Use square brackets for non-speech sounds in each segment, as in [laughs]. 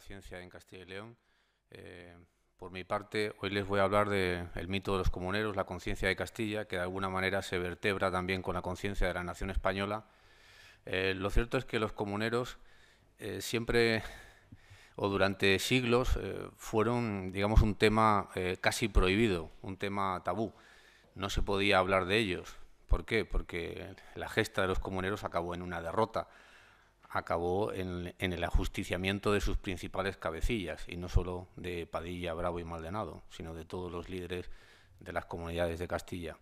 ciencia en Castilla y León. Eh, por mi parte, hoy les voy a hablar del mito de los comuneros, la conciencia de Castilla, que de alguna manera se vertebra también con la conciencia de la nación española. Eh, lo cierto es que los comuneros eh, siempre o durante siglos fueron, digamos, un tema casi prohibido, un tema tabú. No se podía hablar de ellos. ¿Por qué? Porque la gesta de los comuneros acabó en una derrota acabó en, el ajusticiamiento de sus principales cabecillas, y no solo de Padilla, Bravo y Maldonado, sino de todos los líderes de las comunidades de Castilla.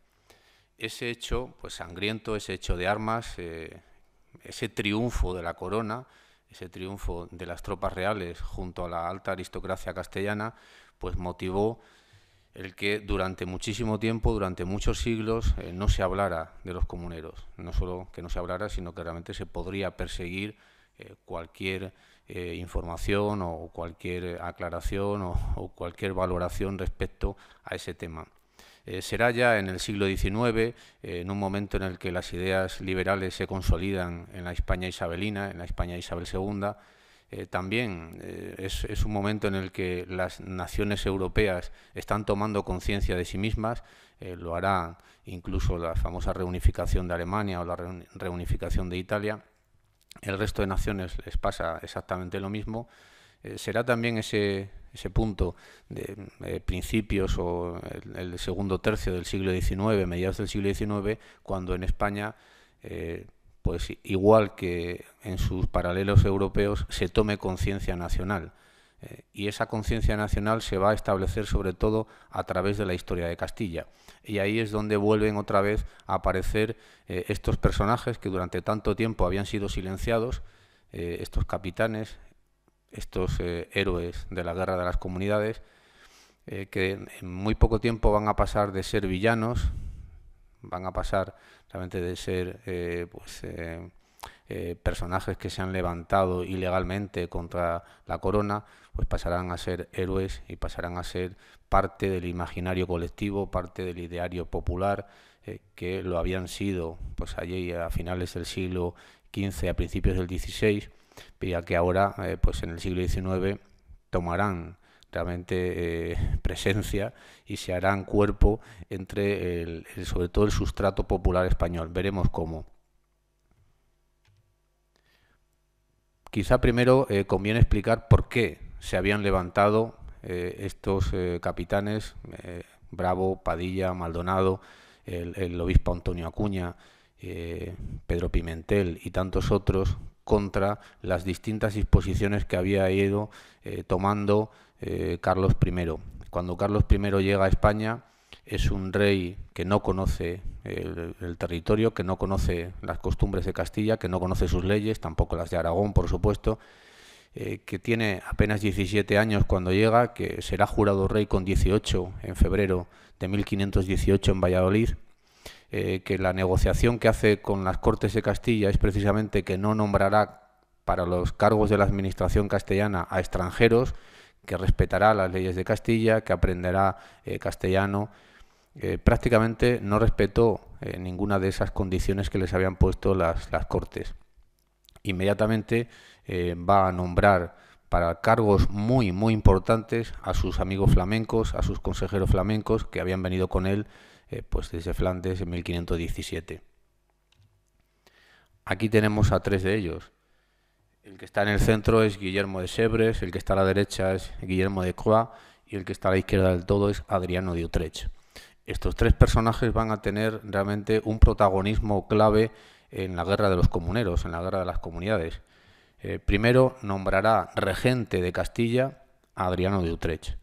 Ese hecho pues, sangriento, ese hecho de armas, eh, ese triunfo de la corona, ese triunfo de las tropas reales junto a la alta aristocracia castellana, pues motivó el que durante muchísimo tiempo, durante muchos siglos, eh, no se hablara de los comuneros. No solo que no se hablara, sino que realmente se podría perseguir eh, cualquier eh, información o cualquier aclaración o, o, cualquier valoración respecto a ese tema. será ya en el siglo XIX, en un momento en el que las ideas liberales se consolidan en la España isabelina, en la España Isabel II, eh, también eh, es, un momento en el que las naciones europeas están tomando conciencia de sí mismas, eh, lo hará incluso la famosa reunificación de Alemania o la reunificación de Italia. El resto de naciones les pasa exactamente lo mismo. será también ese, punto de principios o el, el, segundo tercio del siglo XIX, mediados del siglo XIX, cuando en España pues igual que en sus paralelos europeos, se tome conciencia nacional. Eh, y esa conciencia nacional se va a establecer sobre todo a través de la historia de Castilla. Y ahí es donde vuelven otra vez a aparecer eh, estos personajes que durante tanto tiempo habían sido silenciados, eh, estos capitanes, estos héroes de la guerra de las comunidades, que en muy poco tiempo van a pasar de ser villanos, Van a pasar realmente de ser eh, pues, eh, eh, personajes que se han levantado ilegalmente contra la corona, pues pasarán a ser héroes y pasarán a ser parte del imaginario colectivo, parte del ideario popular, que lo habían sido pues allí a finales del siglo XV, a principios del XVI, ya que ahora, pues en el siglo XIX, tomarán eh, [laughs] presencia y se harán cuerpo entre el, sobre todo el sustrato popular español. Veremos cómo. Quizá primero eh, conviene explicar por qué se habían levantado eh, estos capitanes, Bravo, Padilla, Maldonado, el, el obispo Antonio Acuña, Pedro Pimentel y tantos otros, contra las distintas disposiciones que había ido tomando eh, Carlos I. Cuando Carlos I llega a España es un rey que no conoce el, territorio, que no conoce las costumbres de Castilla, que no conoce sus leyes, tampoco las de Aragón, por supuesto, eh, que tiene apenas 17 años cuando llega, que será jurado rey con 18 en febrero de 1518 en Valladolid, eh, que la negociación que hace con las Cortes de Castilla es precisamente que no nombrará para los cargos de la Administración castellana a extranjeros, que respetará las leyes de Castilla, que aprenderá eh, castellano. Eh, prácticamente no respetó eh, ninguna de esas condiciones que les habían puesto las, las Cortes. Inmediatamente va a nombrar para cargos muy, muy importantes a sus amigos flamencos, a sus consejeros flamencos que habían venido con él pues desde Flandes en 1517. Aquí tenemos a tres de ellos. El que está en el centro es Guillermo de Sebres, el que está a la derecha es Guillermo de Croix y el que está a la izquierda del todo es Adriano de Utrecht. Estos tres personajes van a tener realmente un protagonismo clave en la guerra de los comuneros, en la guerra de las comunidades. Eh, primero nombrará regente de Castilla a Adriano de Utrecht.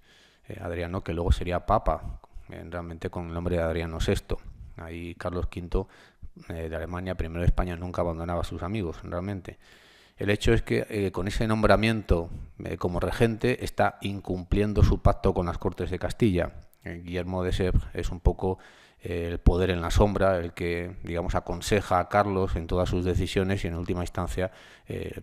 Eh, Adriano que luego sería papa, eh, realmente con el nombre de Adriano VI. Ahí Carlos V de Alemania, primero de España, nunca abandonaba a sus amigos, realmente. El hecho es que eh, con ese nombramiento eh, como regente está incumpliendo su pacto con las Cortes de Castilla. Eh, Guillermo de Sebre es un poco el poder en la sombra, el que, digamos, aconseja a Carlos en todas sus decisiones y en última instancia,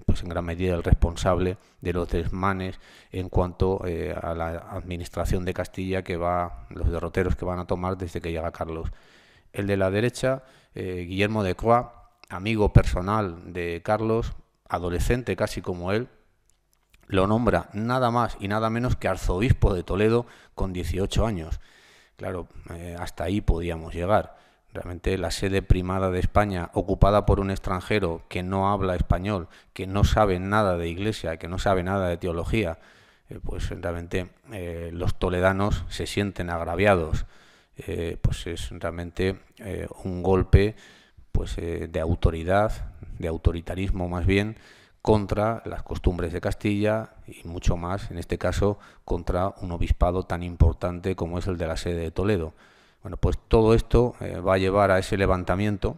pues en gran medida el responsable de los desmanes en cuanto a la administración de Castilla que va, los derroteros que van a tomar desde que llega Carlos. El de la derecha, Guillermo de Croix, amigo personal de Carlos, adolescente casi como él, lo nombra nada más y nada menos que arzobispo de Toledo con 18 años. Claro, eh, hasta ahí podíamos llegar. Realmente la sede primada de España, ocupada por un extranjero que no habla español, que no sabe nada de iglesia, que no sabe nada de teología, eh, pues realmente eh, los toledanos se sienten agraviados. pues es realmente un golpe pues, eh, de autoridad, de autoritarismo más bien, contra las costumbres de Castilla y mucho más, en este caso, contra un obispado tan importante como es el de la sede de Toledo. Bueno, pues todo esto eh, va a llevar a ese levantamiento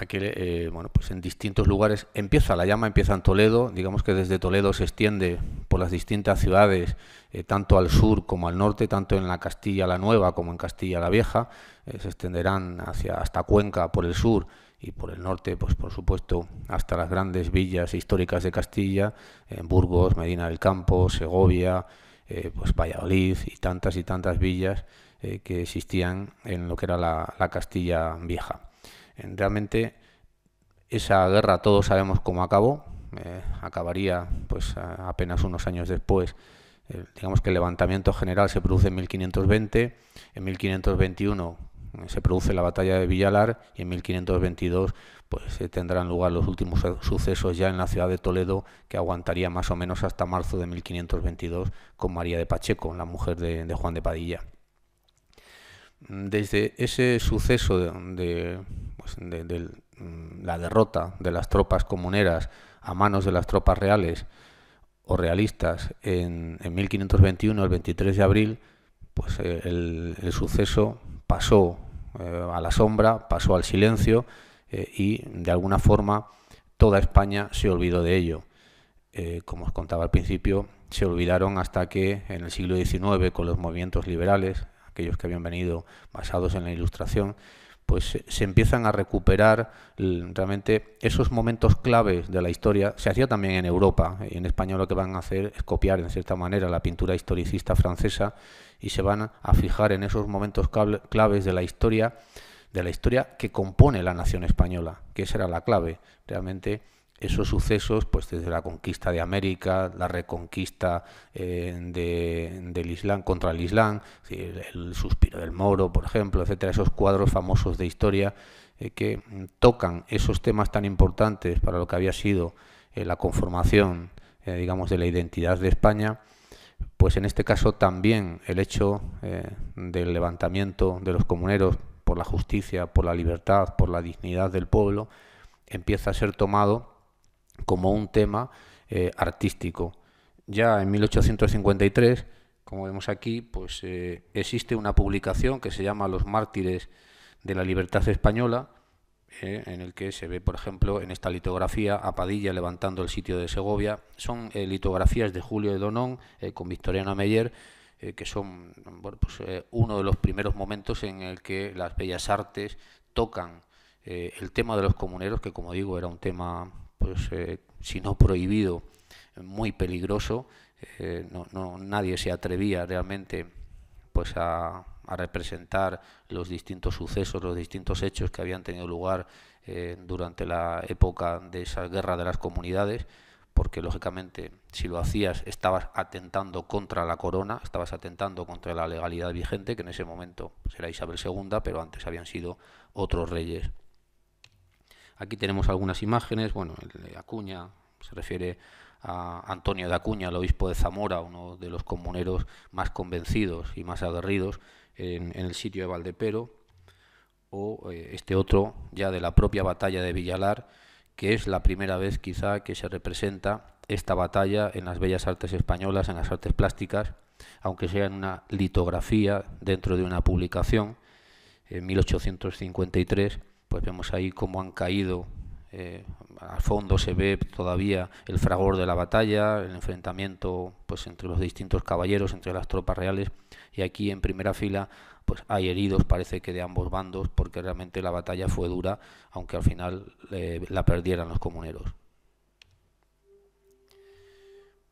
eh, bueno, pues en distintos lugares empieza, la llama empieza en Toledo, digamos que desde Toledo se extiende por las distintas ciudades, eh, tanto al sur como al norte, tanto en la Castilla la Nueva como en Castilla la Vieja, eh, se extenderán hacia, hasta Cuenca por el sur y por el norte, pues por supuesto, hasta las grandes villas históricas de Castilla, en Burgos, Medina del Campo, Segovia, pues Valladolid y tantas y tantas villas que existían en lo que era la Castilla Vieja realmente esa guerra todos sabemos cómo acabó. Eh, acabaría pues apenas unos años después. digamos que el levantamiento general se produce en 1520, en 1521 eh, se produce la batalla de Villalar y en 1522 pues se tendrán lugar los últimos sucesos ya en la ciudad de Toledo que aguantaría más o menos hasta marzo de 1522 con María de Pacheco, la mujer de Juan de Padilla. Desde ese suceso pues, de, la derrota de las tropas comuneras a manos de las tropas reales o realistas en, 1521, el 23 de abril, pues eh, el, suceso pasó eh, a la sombra, pasó al silencio eh, y de alguna forma toda España se olvidó de ello. como os contaba al principio, se olvidaron hasta que en el siglo XIX, con los movimientos liberales, aquellos que habían venido basados en la ilustración, pues eh, se empiezan a recuperar realmente esos momentos claves de la historia. Se hacía también en Europa. Y eh, en España lo que van a hacer es copiar, en cierta manera, la pintura historicista francesa y se van a fijar en esos momentos claves de la historia, de la historia que compone la nación española, que esa era la clave. Realmente esos sucesos, pues desde la conquista de América, la reconquista eh, de, del Islam contra el Islam, el, suspiro del moro, por ejemplo, etcétera, esos cuadros famosos de historia eh, que tocan esos temas tan importantes para lo que había sido eh, la conformación, digamos, de la identidad de España. Pues en este caso también el hecho del levantamiento de los comuneros por la justicia, por la libertad, por la dignidad del pueblo, empieza a ser tomado como un tema eh, artístico. Ya en 1853, como vemos aquí, pues eh, existe una publicación que se llama Los mártires de la libertad española, eh, en el que se ve, por ejemplo, en esta litografía a Padilla levantando el sitio de Segovia. Son litografías de Julio de Donón con Victoriano Meyer, que son pues, uno de los primeros momentos en el que las bellas artes tocan el tema de los comuneros, que como digo era un tema pues, eh, si no prohibido, muy peligroso. Eh, no, no, nadie se atrevía realmente pues, a, representar los distintos sucesos, los distintos hechos que habían tenido lugar eh, durante la época de esa guerra de las comunidades, porque lógicamente si lo hacías estabas atentando contra la corona, estabas atentando contra la legalidad vigente, que en ese momento pues, era Isabel II, pero antes habían sido otros reyes. Aquí tenemos algunas imágenes, bueno, el de Acuña se refiere a Antonio de Acuña, el obispo de Zamora, uno de los comuneros más convencidos y más aguerridos en, el sitio de Valdepero, o eh, este otro ya de la propia batalla de Villalar, que es la primera vez quizá que se representa esta batalla en las bellas artes españolas, en las artes plásticas, aunque sea en una litografía dentro de una publicación en 1853 pues vemos ahí cómo han caído. Eh, al fondo se ve todavía el fragor de la batalla, el enfrentamiento pues entre los distintos caballeros, entre las tropas reales, y aquí en primera fila pues hay heridos parece que de ambos bandos, porque realmente la batalla fue dura, aunque al final eh, la perdieran los comuneros.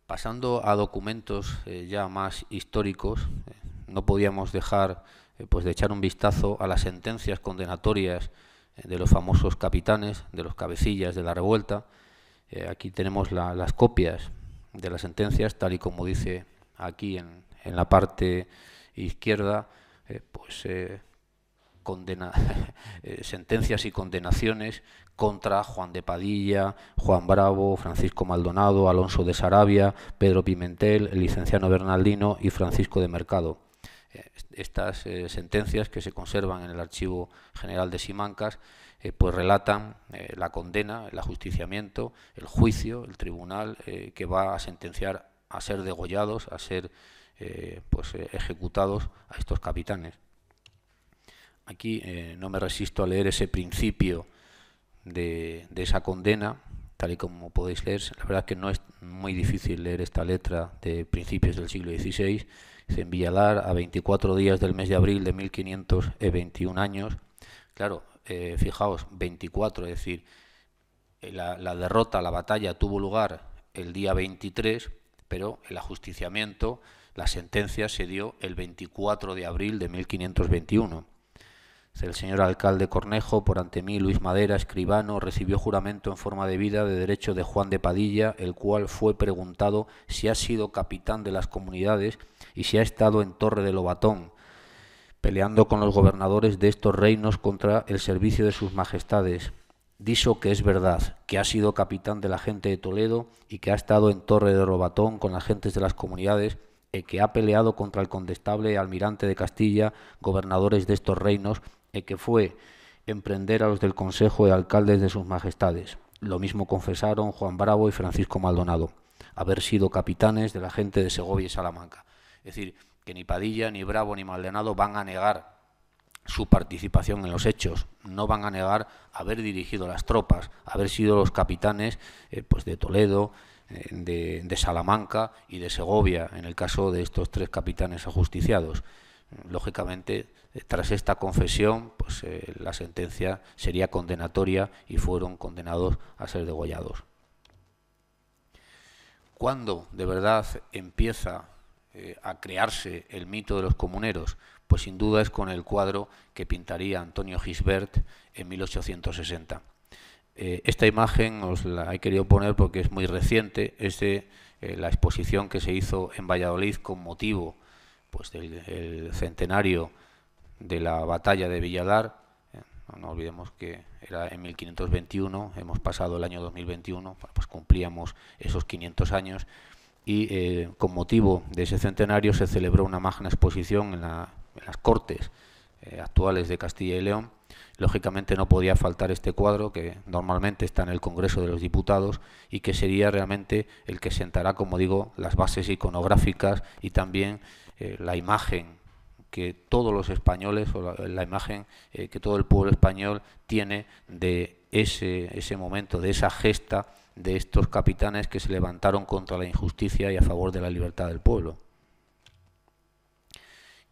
Pasando a documentos eh, ya más históricos, eh, no podíamos dejar pues de echar un vistazo a las sentencias condenatorias de los famosos capitanes, de los cabecillas de la revuelta. Eh, aquí tenemos las copias de las sentencias, tal y como dice aquí en, en la parte izquierda, eh, pues eh, condena, [laughs] sentencias y condenaciones contra Juan de Padilla, Juan Bravo, Francisco Maldonado, Alonso de Sarabia, Pedro Pimentel, el licenciado Bernaldino y Francisco de Mercado. Eh, estas eh, sentencias que se conservan en el Archivo General de Simancas eh, pues relatan la condena, el ajusticiamiento, el juicio, el tribunal que va a sentenciar a ser degollados, a ser pues, ejecutados a estos capitanes. Aquí no me resisto a leer ese principio de, de esa condena, tal y como podéis leer. La verdad es que no es muy difícil leer esta letra de principios del siglo XVI en Villalar, a 24 días del mes de abril de 1521 años. Claro, eh, fijaos, 24, es decir, eh, la, la, derrota, la batalla tuvo lugar el día 23, pero el ajusticiamiento, la sentencia se dio el 24 de abril de 1521. El señor alcalde Cornejo, por ante mí Luis Madera, escribano, recibió juramento en forma de vida de derecho de Juan de Padilla, el cual fue preguntado si ha sido capitán de las comunidades y si ha estado en Torre de Lobatón, peleando con los gobernadores de estos reinos contra el servicio de sus majestades. Diso que es verdad, que ha sido capitán de la gente de Toledo y que ha estado en Torre de Lobatón con las gentes de las comunidades y que ha peleado contra el condestable almirante de Castilla, gobernadores de estos reinos, y que fue emprender a los del Consejo de Alcaldes de sus Majestades. Lo mismo confesaron Juan Bravo y Francisco Maldonado, haber sido capitanes de la gente de Segovia y Salamanca. Es decir, que ni Padilla, ni Bravo, ni Maldonado van a negar su participación en los hechos. No van a negar haber dirigido las tropas, haber sido los capitanes eh, pues de Toledo, eh, de, Salamanca y de Segovia, en el caso de estos tres capitanes ajusticiados. Lógicamente, eh, tras esta confesión, pues la sentencia sería condenatoria y fueron condenados a ser degollados. ¿Cuándo de verdad empieza eh, a crearse el mito de los comuneros? Pues sin duda es con el cuadro que pintaría Antonio Gisbert en 1860. Eh, esta imagen os la he querido poner porque es muy reciente, es de eh, la exposición que se hizo en Valladolid con motivo pues, del centenario de la batalla de Villadar. no, olvidemos que era en 1521, hemos pasado el año 2021, pues cumplíamos esos 500 años y eh, con motivo de ese centenario se celebró una magna exposición en, las Cortes eh, actuales de Castilla y León. Lógicamente no podía faltar este cuadro que normalmente está en el Congreso de los Diputados y que sería realmente el que sentará, como digo, las bases iconográficas y también eh, la imagen que todos los españoles o la, imagen que todo el pueblo español tiene de ese, ese momento, de esa gesta de estos capitanes que se levantaron contra la injusticia y a favor de la libertad del pueblo.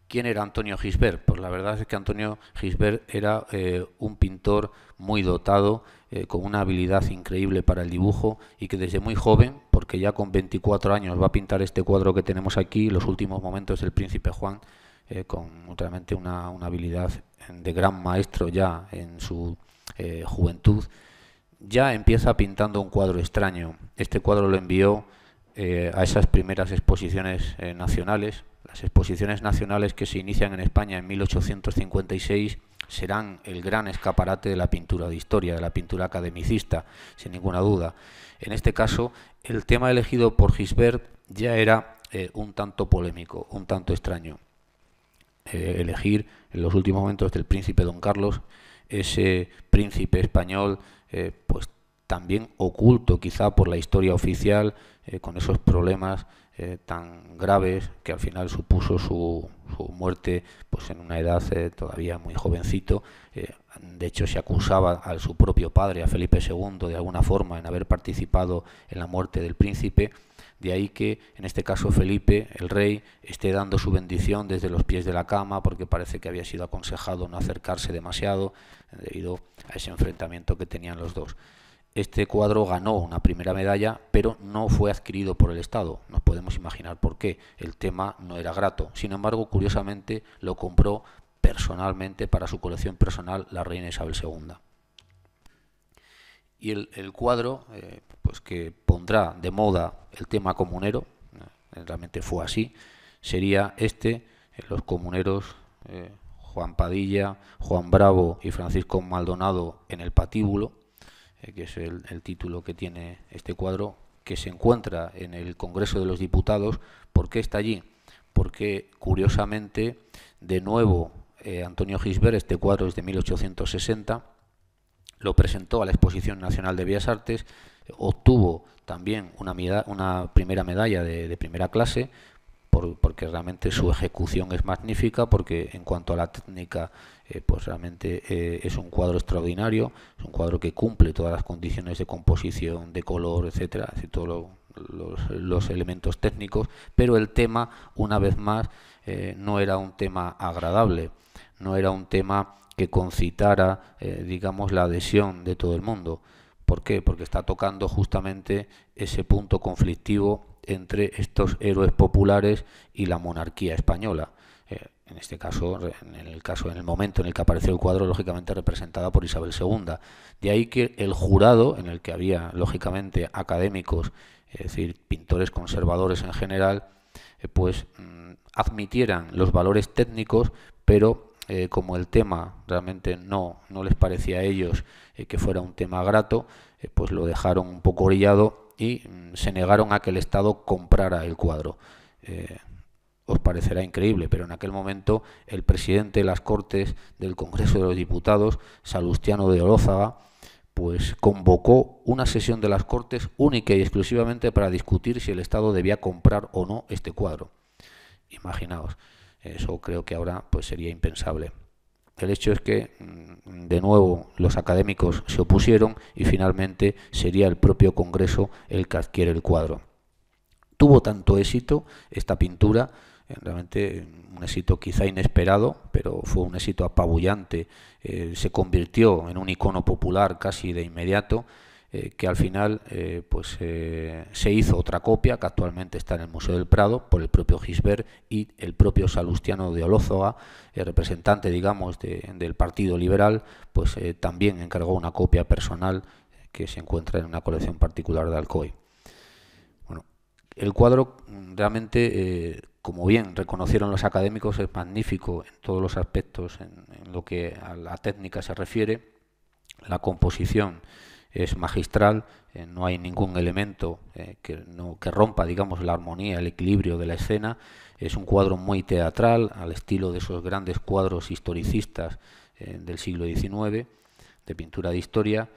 ¿Quién era Antonio Gisbert? Pues la verdad es que Antonio Gisbert era eh, un pintor muy dotado, eh, con una habilidad increíble para el dibujo y que desde muy joven, porque ya con 24 años va a pintar este cuadro que tenemos aquí, los últimos momentos del príncipe Juan, eh, con realmente una, una, habilidad de gran maestro ya en su juventud, ya empieza pintando un cuadro extraño. Este cuadro lo envió eh, a esas primeras exposiciones eh, nacionales. Las exposiciones nacionales que se inician en España en 1856 serán el gran escaparate de la pintura de historia, de la pintura academicista, sin ninguna duda. En este caso, el tema elegido por Gisbert ya era eh, un tanto polémico, un tanto extraño. elegir en los últimos momentos del príncipe don Carlos, ese príncipe español eh, pues también oculto quizá por la historia oficial, eh, con esos problemas eh, tan graves que al final supuso su, su muerte pues en una edad todavía muy jovencito. de hecho, se acusaba a su propio padre, a Felipe II, de alguna forma en haber participado en la muerte del príncipe de ahí que, en este caso, Felipe, el rey, esté dando su bendición desde los pies de la cama, porque parece que había sido aconsejado no acercarse demasiado eh, debido a ese enfrentamiento que tenían los dos. Este cuadro ganó una primera medalla, pero no fue adquirido por el Estado. Nos podemos imaginar por qué. El tema no era grato. Sin embargo, curiosamente, lo compró personalmente para su colección personal la reina Isabel II y el, cuadro eh, pues que pondrá de moda el tema comunero, eh, realmente fue así, sería este, eh, los comuneros Juan Padilla, Juan Bravo y Francisco Maldonado en el patíbulo, que es el, título que tiene este cuadro, que se encuentra en el Congreso de los Diputados. ¿Por qué está allí? Porque, curiosamente, de nuevo, Antonio Gisbert, este cuadro es de 1860, lo presentó a la Exposición Nacional de Bellas Artes, obtuvo también una, una primera medalla de, primera clase, porque realmente su ejecución es magnífica, porque en cuanto a la técnica, eh, pues realmente eh, es un cuadro extraordinario, es un cuadro que cumple todas las condiciones de composición, de color, etcétera, y todos los, elementos técnicos, pero el tema, una vez más, eh, no era un tema agradable, no era un tema que concitara, eh, digamos, la adhesión de todo el mundo. ¿Por qué? Porque está tocando justamente ese punto conflictivo entre estos héroes populares y la monarquía española. Eh, en este caso, en el caso, en el momento en el que apareció el cuadro, lógicamente representada por Isabel II. De ahí que el jurado, en el que había, lógicamente, académicos, es decir, pintores conservadores en general, eh, pues mm, admitieran los valores técnicos, pero eh, como el tema realmente no, no les parecía a ellos eh, que fuera un tema grato, eh, pues lo dejaron un poco orillado y mm, se negaron a que el Estado comprara el cuadro. os parecerá increíble, pero en aquel momento el presidente de las Cortes del Congreso de los Diputados, Salustiano de Olózaga, pues convocó una sesión de las Cortes única y exclusivamente para discutir si el Estado debía comprar o no este cuadro. Imaginaos. Eso creo que ahora pues sería impensable. El hecho es que, mm, de nuevo, los académicos se opusieron y finalmente sería el propio Congreso el que adquiere el cuadro. Tuvo tanto éxito esta pintura, eh, realmente mm, un éxito quizá inesperado, pero fue un éxito apabullante. Eh, se convirtió en un icono popular casi de inmediato eh, que al final eh, pues, eh, se hizo otra copia que actualmente está en el Museo del Prado por el propio Gisbert y el propio Salustiano de el representante digamos del Partido Liberal, pues también encargó una copia personal que se encuentra en una colección particular de Alcoy. el cuadro mm, realmente como bien reconocieron los académicos, es magnífico en todos los aspectos en, en, lo que a la técnica se refiere, la composición es magistral, eh, no hay ningún elemento eh, que, no, que rompa, digamos, la armonía, el equilibrio de la escena. Es un cuadro muy teatral, al estilo de esos grandes cuadros historicistas eh, del siglo XIX, de pintura de historia.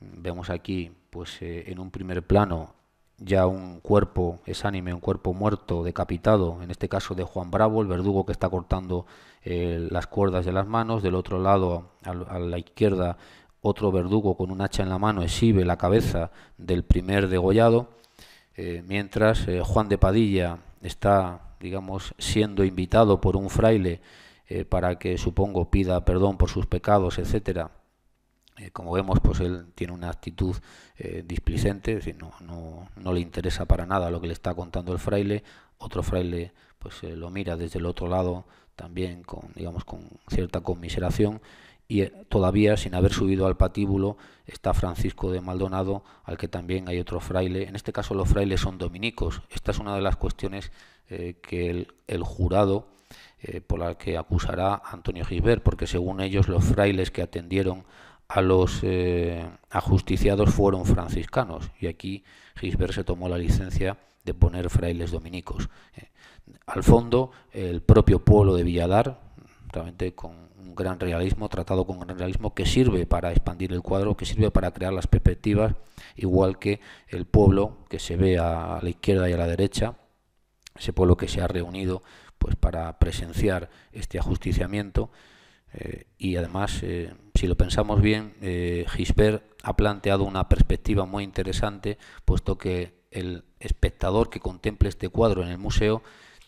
Vemos aquí, pues, en un primer plano ya un cuerpo, es anime, un cuerpo muerto, decapitado, en este caso de Juan Bravo, el verdugo que está cortando las cuerdas de las manos, del otro lado, a la izquierda, otro verdugo con un hacha en la mano exhibe la cabeza del primer degollado, eh, mientras eh, Juan de Padilla está, digamos, siendo invitado por un fraile eh, para que, supongo, pida perdón por sus pecados, etcétera. como vemos, pues él tiene una actitud displicente, no, no, no, le interesa para nada lo que le está contando el fraile. Otro fraile, pues lo mira desde el otro lado también con, digamos, con cierta conmiseración y eh, todavía sin haber subido al patíbulo está Francisco de Maldonado, al que también hay otro fraile. En este caso los frailes son dominicos. Esta es una de las cuestiones eh, que el, jurado eh, por la que acusará Antonio Gisbert, porque según ellos los frailes que atendieron a los ajusticiados fueron franciscanos y aquí Gisbert se tomó la licencia de poner frailes dominicos. al fondo, el propio pueblo de Villadar, realmente con un gran realismo, tratado con gran realismo, que sirve para expandir el cuadro, que sirve para crear las perspectivas, igual que el pueblo que se ve a la izquierda y a la derecha, ese pueblo que se ha reunido pues para presenciar este ajusticiamiento. Eh, y además, eh, si lo pensamos bien, eh, Gisbert ha planteado una perspectiva muy interesante, puesto que el espectador que contemple este cuadro en el museo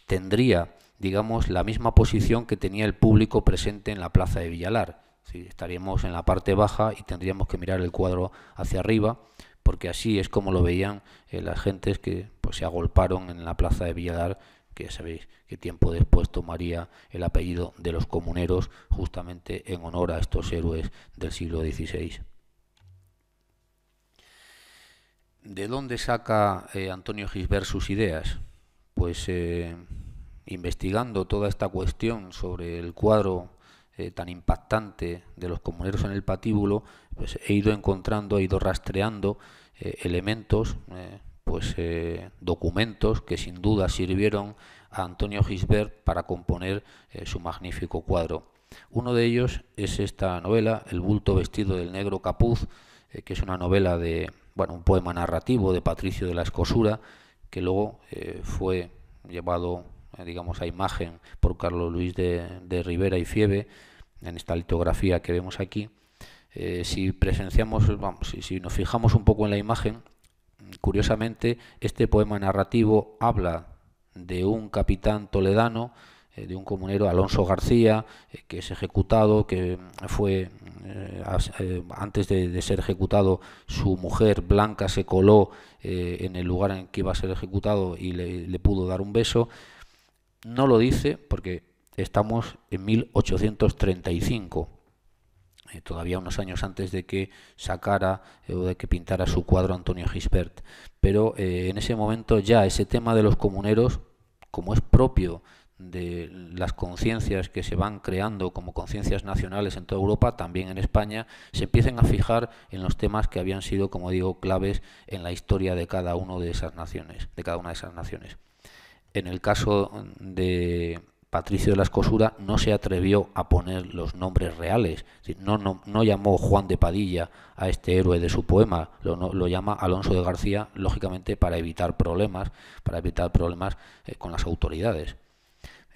tendría digamos, la misma posición que tenía el público presente en la plaza de Villalar. estaríamos en la parte baja y tendríamos que mirar el cuadro hacia arriba, porque así es como lo veían eh, las gentes que pues, se agolparon en la plaza de Villalar, que ya sabéis que tiempo después tomaría el apellido de los comuneros, justamente en honor a estos héroes del siglo XVI. ¿De dónde saca eh, Antonio Gisbert sus ideas? Pues eh, investigando toda esta cuestión sobre el cuadro eh, tan impactante de los comuneros en el patíbulo, pues he ido encontrando, he ido rastreando eh, elementos, eh, pues documentos que sin duda sirvieron a Antonio Gisbert para componer su magnífico cuadro. Uno de ellos es esta novela, El bulto vestido del negro capuz, que es una novela de, bueno, un poema narrativo de Patricio de la Escosura, que luego fue llevado eh, digamos, a imagen por Carlos Luis de, de Rivera y Fiebe, en esta litografía que vemos aquí, eh, si presenciamos, si, nos fijamos un poco en la imagen, curiosamente, este poema narrativo habla de un capitán toledano, eh, de un comunero Alonso García, que es ejecutado, que fue, antes de, ser ejecutado, su mujer Blanca se coló en el lugar en que iba a ser ejecutado y le pudo dar un beso no lo dice porque estamos en 1835, eh, todavía unos años antes de que sacara eh, o de que pintara su cuadro Antonio Gisbert. Pero eh, en ese momento ya ese tema de los comuneros, como es propio de las conciencias que se van creando como conciencias nacionales en toda Europa, también en España, se empiecen a fijar en los temas que habían sido, como digo, claves en la historia de cada uno de esas naciones, de cada una de esas naciones en el caso de Patricio de la Escosura no se atrevió a poner los nombres reales, no, no, no llamó Juan de Padilla a este héroe de su poema, lo, llama Alonso de García, lógicamente para evitar problemas, para evitar problemas eh, con las autoridades.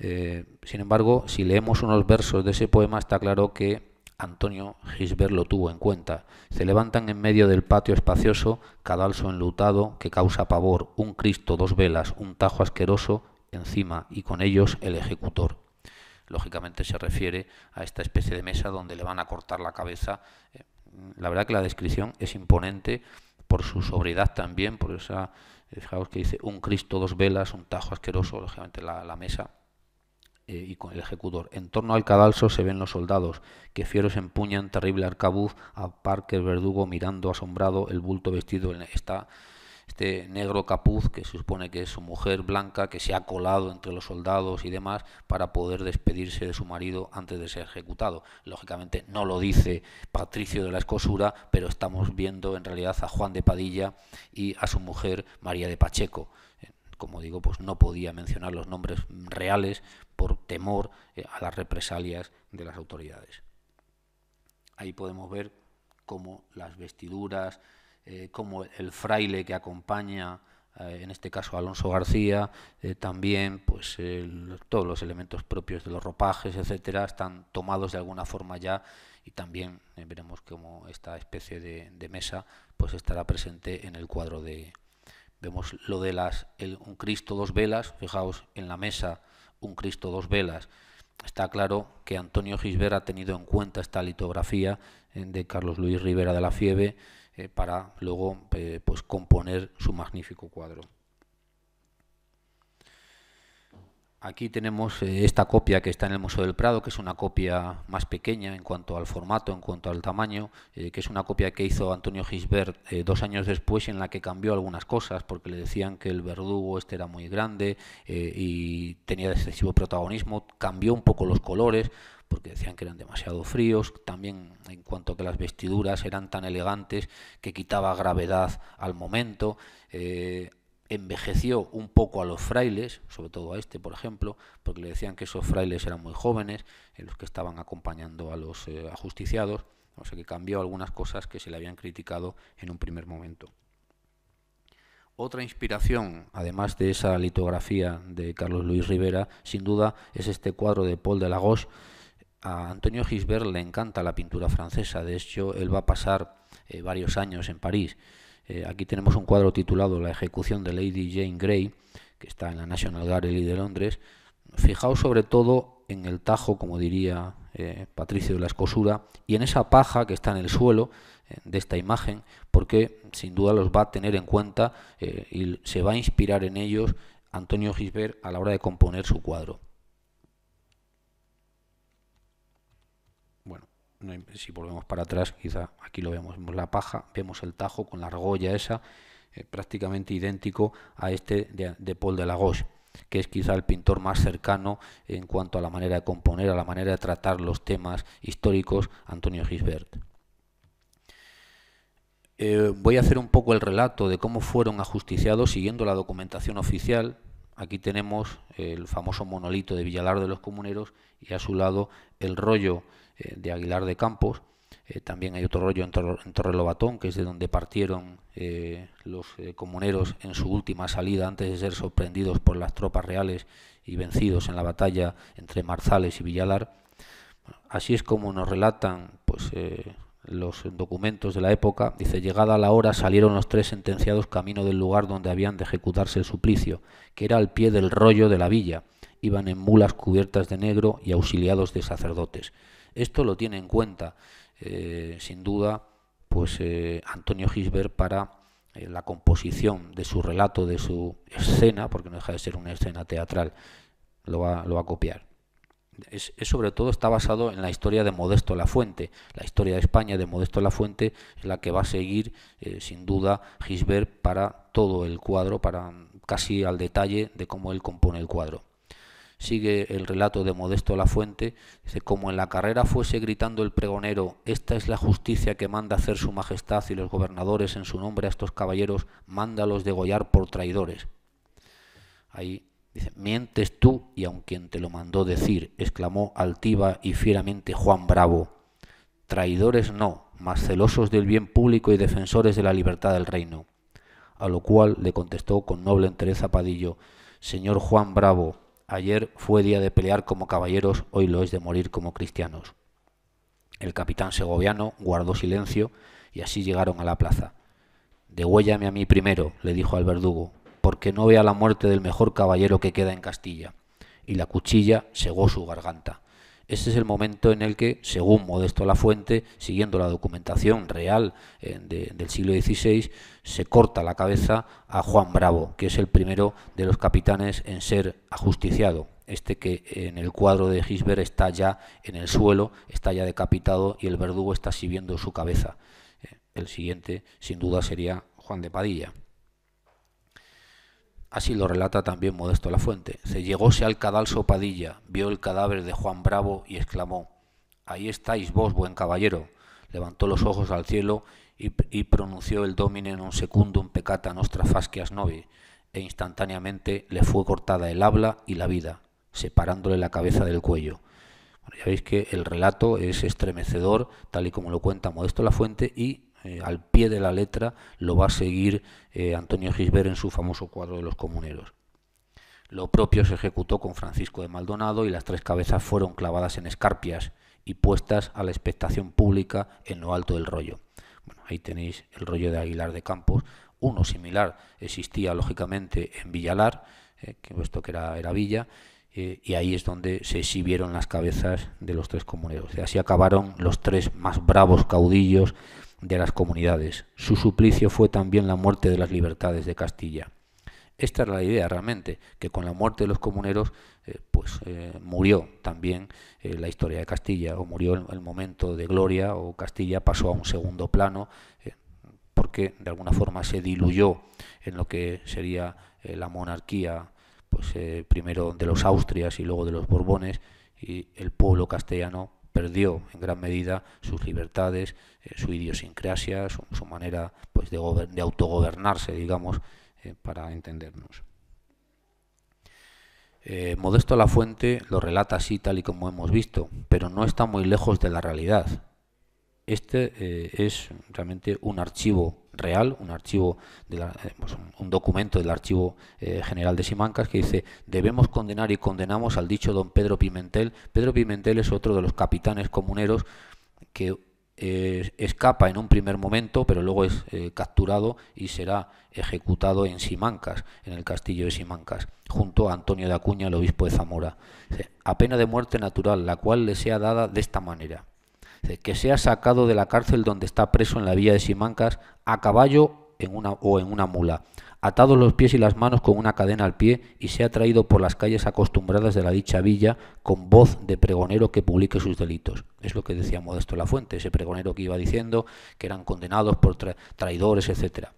Eh, sin embargo, si leemos unos versos de ese poema, está claro que Antonio Gisbert lo tuvo en cuenta. Se levantan en medio del patio espacioso, cadalso enlutado que causa pavor, un Cristo, dos velas, un tajo asqueroso encima y con ellos el ejecutor. Lógicamente se refiere a esta especie de mesa donde le van a cortar la cabeza. Eh, la verdad que la descripción es imponente por su sobriedad también, por esa, eh, fijaos que dice un Cristo, dos velas, un tajo asqueroso, lógicamente la, la mesa eh, y con el ejecutor. En torno al cadalso se ven los soldados, que fieros empuñan terrible arcabuz a Parker Verdugo mirando asombrado el bulto vestido en este negro capuz, que se supone que es su mujer blanca, que se ha colado entre los soldados y demás para poder despedirse de su marido antes de ser ejecutado. Lógicamente no lo dice Patricio de la Escosura, pero estamos viendo en realidad a Juan de Padilla y a su mujer María de Pacheco como digo, pues no podía mencionar los nombres reales por temor eh, a las represalias de las autoridades. Ahí podemos ver cómo las vestiduras, eh, cómo el fraile que acompaña, eh, en este caso Alonso García, también pues todos los elementos propios de los ropajes, etcétera, están tomados de alguna forma ya y también veremos cómo esta especie de, de mesa pues estará presente en el cuadro de, Vemos lo de las, un Cristo dos velas, fijaos en la mesa, un Cristo dos velas. Está claro que Antonio Gisbert ha tenido en cuenta esta litografía eh, de Carlos Luis Rivera de la Fiebe eh, para luego eh, pues componer su magnífico cuadro. Aquí tenemos eh, esta copia que está en el Museo del Prado, que es una copia más pequeña en cuanto al formato, en cuanto al tamaño, eh, que es una copia que hizo Antonio Gisbert eh, dos años después en la que cambió algunas cosas, porque le decían que el verdugo este era muy grande y tenía excesivo protagonismo, cambió un poco los colores, porque decían que eran demasiado fríos, también en cuanto a que las vestiduras eran tan elegantes que quitaba gravedad al momento envejeció un poco a los frailes, sobre todo a este, por ejemplo, porque le decían que esos frailes eran muy jóvenes, en los que estaban acompañando a los eh, ajusticiados, o sea que cambió algunas cosas que se le habían criticado en un primer momento. Otra inspiración, además de esa litografía de Carlos Luis Rivera, sin duda es este cuadro de Paul de Lagos. A Antonio Gisbert le encanta la pintura francesa, de hecho él va a pasar eh, varios años en París eh, aquí tenemos un cuadro titulado La ejecución de Lady Jane Grey, que está en la National Gallery de Londres. Fijaos sobre todo en el tajo, como diría eh, Patricio de la Escosura, y en esa paja que está en el suelo eh, de esta imagen, porque sin duda los va a tener en cuenta y se va a inspirar en ellos Antonio Gisbert a la hora de componer su cuadro. si volvemos para atrás, quizá aquí lo vemos, vemos la paja, vemos el tajo con la argolla esa, eh, prácticamente idéntico a este de, Paul de Lagos, que es quizá el pintor más cercano en cuanto a la manera de componer, a la manera de tratar los temas históricos, Antonio Gisbert. Eh, voy a hacer un poco el relato de cómo fueron ajusticiados siguiendo la documentación oficial. Aquí tenemos el famoso monolito de Villalar de los Comuneros y a su lado el rollo eh, de Aguilar de Campos. Eh, también hay otro rollo en, Torrelobatón, que es de donde partieron eh, los comuneros en su última salida antes de ser sorprendidos por las tropas reales y vencidos en la batalla entre Marzales y Villalar. así es como nos relatan pues, los documentos de la época. Dice, llegada la hora salieron los tres sentenciados camino del lugar donde habían de ejecutarse el suplicio, que era al pie del rollo de la villa iban en mulas cubiertas de negro y auxiliados de sacerdotes. Esto lo tiene en cuenta, eh, sin duda, pues eh, Antonio Gisbert para eh, la composición de su relato, de su escena, porque no deja de ser una escena teatral, lo va, a copiar. Es, sobre todo está basado en la historia de Modesto La Fuente, la historia de España de Modesto La Fuente es la que va a seguir sin duda Gisbert para todo el cuadro, para casi al detalle de cómo él compone el cuadro. Sigue el relato de Modesto Lafuente, dice, como en la carrera fuese gritando el pregonero, esta es la justicia que manda hacer su majestad y los gobernadores en su nombre a estos caballeros, mándalos degollar por traidores. Ahí dice, mientes tú y aun quien te lo mandó decir, exclamó altiva y fieramente Juan Bravo. Traidores no, mas celosos del bien público y defensores de la libertad del reino. A lo cual le contestó con noble entereza Padillo, Señor Juan Bravo, Ayer fue día de pelear como caballeros, hoy lo es de morir como cristianos. El capitán segoviano guardó silencio y así llegaron a la plaza. Degüéllame a mí primero, le dijo al verdugo, porque no vea la muerte del mejor caballero que queda en Castilla. Y la cuchilla segó su garganta. Ese es el momento en el que, según Modesto La Fuente, siguiendo la documentación real eh, del siglo XVI, se corta la cabeza a Juan Bravo, que es el primero de los capitanes en ser ajusticiado. Este que en el cuadro de Gisbert está ya en el suelo, está ya decapitado y el verdugo está sirviendo su cabeza. Eh, el siguiente, sin duda, sería Juan de Padilla. Así lo relata también Modesto la Fuente. Se llegóse al cadalso Padilla, vio el cadáver de Juan Bravo y exclamó, Ahí estáis vos, buen caballero. Levantó los ojos al cielo y, pronunció el domine non secundum peccata nostra fascias novi, e instantáneamente le fue cortada el habla y la vida, separándole la cabeza del cuello. ya veis que el relato es estremecedor, tal y como lo cuenta Modesto la Fuente, y eh, al pie de la letra lo va a seguir eh, Antonio Gisbert en su famoso cuadro de los comuneros. Lo propio se ejecutó con Francisco de Maldonado y las tres cabezas fueron clavadas en escarpias y puestas a la expectación pública en lo alto del rollo. Bueno, ahí tenéis el rollo de Aguilar de Campos. Uno similar existía lógicamente en Villalar, eh, que puesto que era, Villa, y ahí es donde se exhibieron las cabezas de los tres comuneros. Y así acabaron los tres más bravos caudillos de las comunidades. Su suplicio fue también la muerte de las libertades de Castilla. Esta es la idea realmente, que con la muerte de los comuneros eh, pues eh, murió también eh, la historia de Castilla, o murió el, el, momento de gloria, o Castilla pasó a un segundo plano, porque de alguna forma se diluyó en lo que sería la monarquía, pues primero de los Austrias y luego de los Borbones, y el pueblo castellano perdió en gran medida sus libertades, eh, su idiosincrasia, su, manera pues, de, autogobernarse, digamos, eh, para entendernos. Eh, la fuente lo relata así tal y como hemos visto, pero no está muy lejos de la realidad este eh, es realmente un archivo real, un archivo, eh, pues, un documento del Archivo eh, General de Simancas que dice debemos condenar y condenamos al dicho don Pedro Pimentel. Pedro Pimentel es otro de los capitanes comuneros que escapa en un primer momento, pero luego es capturado y será ejecutado en Simancas, en el castillo de Simancas, junto a Antonio de Acuña, el obispo de Zamora. a pena de muerte natural, la cual le sea dada de esta manera que se ha sacado de la cárcel donde está preso en la villa de Simancas a caballo en una, o en una mula, atado los pies y las manos con una cadena al pie y se ha traído por las calles acostumbradas de la dicha villa con voz de pregonero que publique sus delitos. Es lo que decía Modesto La Fuente, ese pregonero que iba diciendo que eran condenados por traidores, etcétera.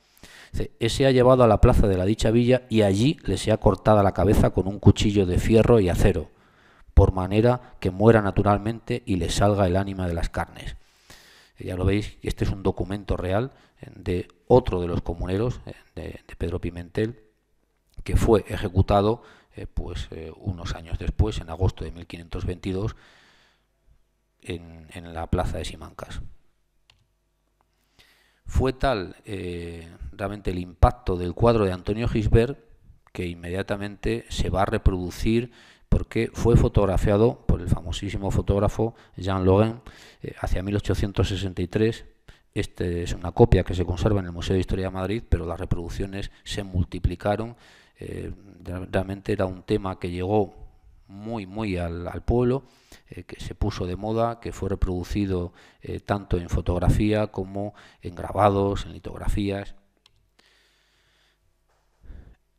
Ese ha llevado a la plaza de la dicha villa y allí le se ha cortado la cabeza con un cuchillo de fierro y acero por manera que muera naturalmente y le salga el ánima de las carnes. Eh, ya lo veis, este es un documento real eh, de otro de los comuneros, eh, de, Pedro Pimentel, que fue ejecutado pues, unos años después, en agosto de 1522, en, la plaza de Simancas. Fue tal realmente el impacto del cuadro de Antonio Gisbert que inmediatamente se va a reproducir porque fue fotografiado por el famosísimo fotógrafo Jean Logan eh, hacia 1863. Esta es una copia que se conserva en el Museo de Historia de Madrid, pero las reproducciones se multiplicaron. Eh, realmente era un tema que llegó muy, muy al, pueblo, eh, que se puso de moda, que fue reproducido tanto en fotografía como en grabados, en litografías.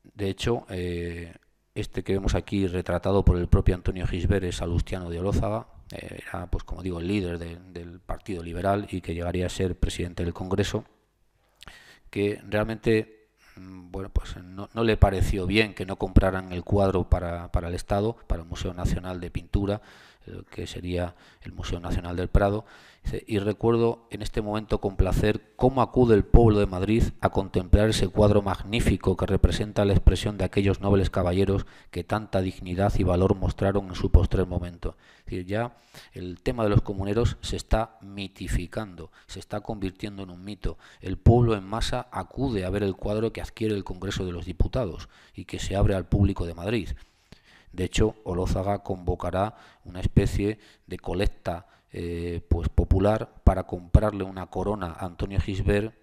De hecho, este que vemos aquí retratado por el propio Antonio Gisbert es de Olózaga, eh, era, pues como digo, el líder del Partido Liberal y que llegaría a ser presidente del Congreso, que realmente mm, bueno, pues no, no le pareció bien que no compraran el cuadro para el Estado, para el Museo Nacional de Pintura, eh, que sería el Museo Nacional del Prado. y recuerdo en este momento con placer cómo acude el pueblo de Madrid a contemplar ese cuadro magnífico que representa la expresión de aquellos nobles caballeros que tanta dignidad y valor mostraron en su postre momento. Es decir, ya el tema de los comuneros se está mitificando, se está convirtiendo en un mito. El pueblo en masa acude a ver el cuadro que adquiere el Congreso de los Diputados y que se abre al público de Madrid. De hecho, Olózaga convocará una especie de colecta eh, pues, popular para comprarle una corona a Antonio Gisbert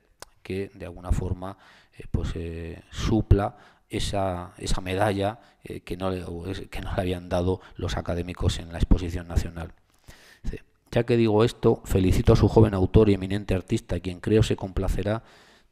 que de alguna forma eh, pues, eh, supla esa, esa medalla que, no le, que habían dado los académicos en la Exposición Nacional. Ya que digo esto, felicito a su joven autor y eminente artista, quien creo se complacerá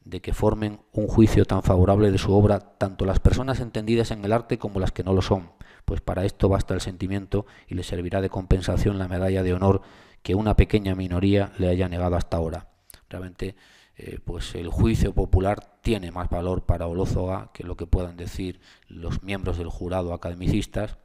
de que formen un juicio tan favorable de su obra tanto las personas entendidas en el arte como las que no lo son, pues para esto basta el sentimiento y le servirá de compensación la medalla de honor que una pequeña minoría le haya negado hasta ahora. Realmente, eh, pues el juicio popular tiene más valor para Olózoga que lo que puedan decir los miembros del jurado academicistas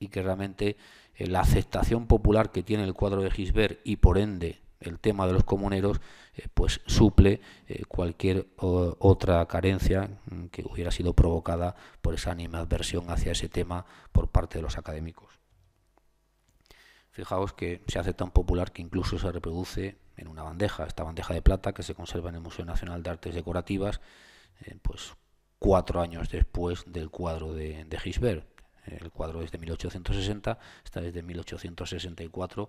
y que realmente eh, la aceptación popular que tiene el cuadro de Gisbert y por ende el tema de los comuneros eh, pues suple eh, cualquier otra carencia mm, que hubiera sido provocada por esa animadversión hacia ese tema por parte de los académicos. Fijaos que se hace tan popular que incluso se reproduce en una bandeja, esta bandeja de plata que se conserva en el Museo Nacional de Artes Decorativas, eh, pues cuatro años después del cuadro de, de Gisbert. El cuadro es de 1860, está desde 1864,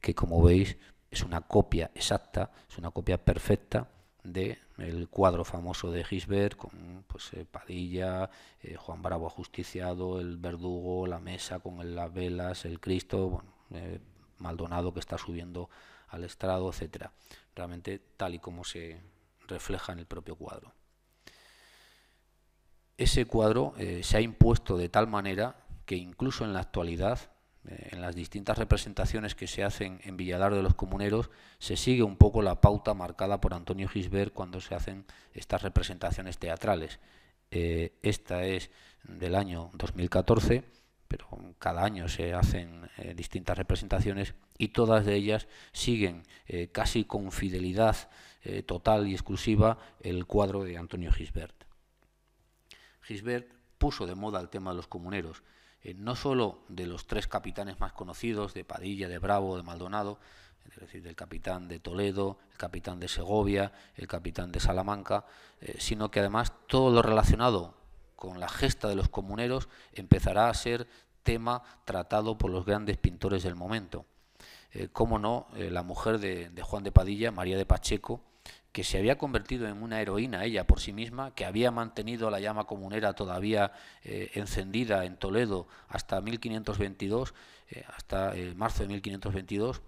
que como veis es una copia exacta, es una copia perfecta de el cuadro famoso de Gisbert con pues, eh, Padilla, eh, Juan Bravo ajusticiado, el verdugo, la mesa con las velas, el Cristo, eh, Maldonado que está subiendo al estrado, etcétera. Realmente tal y como se refleja en el propio cuadro. Ese cuadro se ha impuesto de tal manera que incluso en la actualidad eh, en las distintas representaciones que se hacen en Villalar de los Comuneros, se sigue un poco la pauta marcada por Antonio Gisbert cuando se hacen estas representaciones teatrales. Eh, esta es del año 2014, pero cada año se hacen eh, distintas representaciones y todas de ellas siguen casi con fidelidad total y exclusiva el cuadro de Antonio Gisbert. Gisbert puso de moda el tema de los comuneros eh, no solo de los tres capitanes más conocidos, de Padilla, de Bravo, de Maldonado, es decir, del capitán de Toledo, el capitán de Segovia, el capitán de Salamanca, eh, sino que además todo lo relacionado con la gesta de los comuneros empezará a ser tema tratado por los grandes pintores del momento. Eh, cómo no, la mujer de, Juan de Padilla, María de Pacheco, que se había convertido en una heroína ella por sí misma, que había mantenido la llama comunera todavía eh, encendida en Toledo hasta 1522, eh, hasta el eh, marzo de 1522,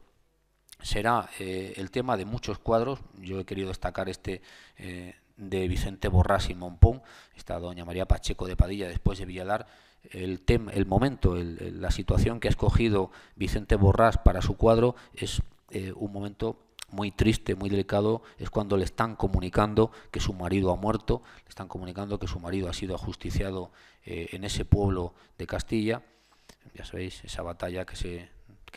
será el tema de muchos cuadros. Yo he querido destacar este de Vicente Borrás y Monpón, está doña María Pacheco de Padilla después de Villalar, el, tema, el momento, la situación que ha escogido Vicente Borrás para su cuadro es un momento muy triste, muy delicado, es cuando le están comunicando que su marido ha muerto, le están comunicando que su marido ha sido ajusticiado eh, en ese pueblo de Castilla. Ya sabéis, esa batalla que, se,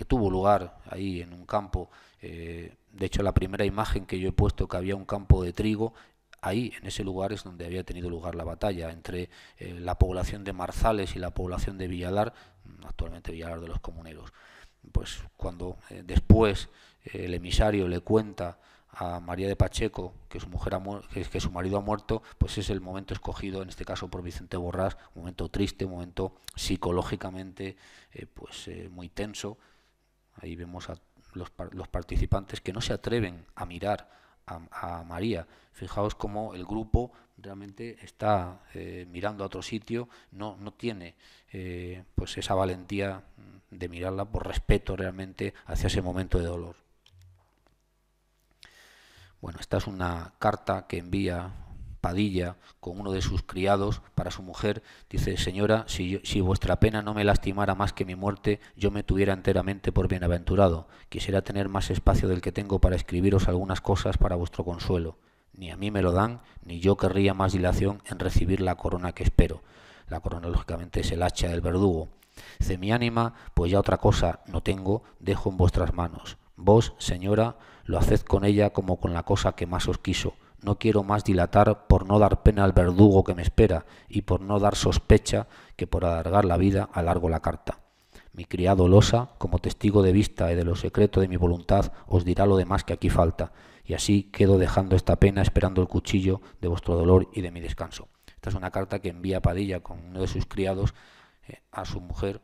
tuvo lugar ahí en un campo. Eh, de hecho, la primera imagen que yo he puesto que había un campo de trigo ahí, en ese lugar, es donde había tenido lugar la batalla entre eh, la población de Marzales y la población de Villalar, actualmente Villalar de los Comuneros. Pues cuando después el emisario le cuenta a María de Pacheco que su, mujer ha que, su marido ha muerto, pues es el momento escogido, en este caso por Vicente Borrás, un momento triste, un momento psicológicamente eh, pues, eh, muy tenso. Ahí vemos a los, los, participantes que no se atreven a mirar a, María. Fijaos cómo el grupo realmente está eh, mirando a otro sitio, no, no tiene pues esa valentía de mirarla por respeto realmente hacia ese momento de dolor. Bueno, esta es una carta que envía Padilla con uno de sus criados para su mujer. Dice, señora, si, si, vuestra pena no me lastimara más que mi muerte, yo me tuviera enteramente por bienaventurado. Quisiera tener más espacio del que tengo para escribiros algunas cosas para vuestro consuelo. Ni a mí me lo dan, ni yo querría más dilación en recibir la corona que espero. La corona, lógicamente, es el hacha del verdugo. Dice, mi ánima, pues ya otra cosa no tengo, dejo en vuestras manos Vos, señora, lo haced con ella como con la cosa que más os quiso. No quiero más dilatar por no dar pena al verdugo que me espera y por no dar sospecha que por alargar la vida alargo la carta. Mi criado Losa, como testigo de vista y de lo secreto de mi voluntad, os dirá lo demás que aquí falta, y así quedo dejando esta pena esperando el cuchillo de vuestro dolor y de mi descanso. Esta es una carta que envía Padilla con uno de sus criados eh, a su mujer,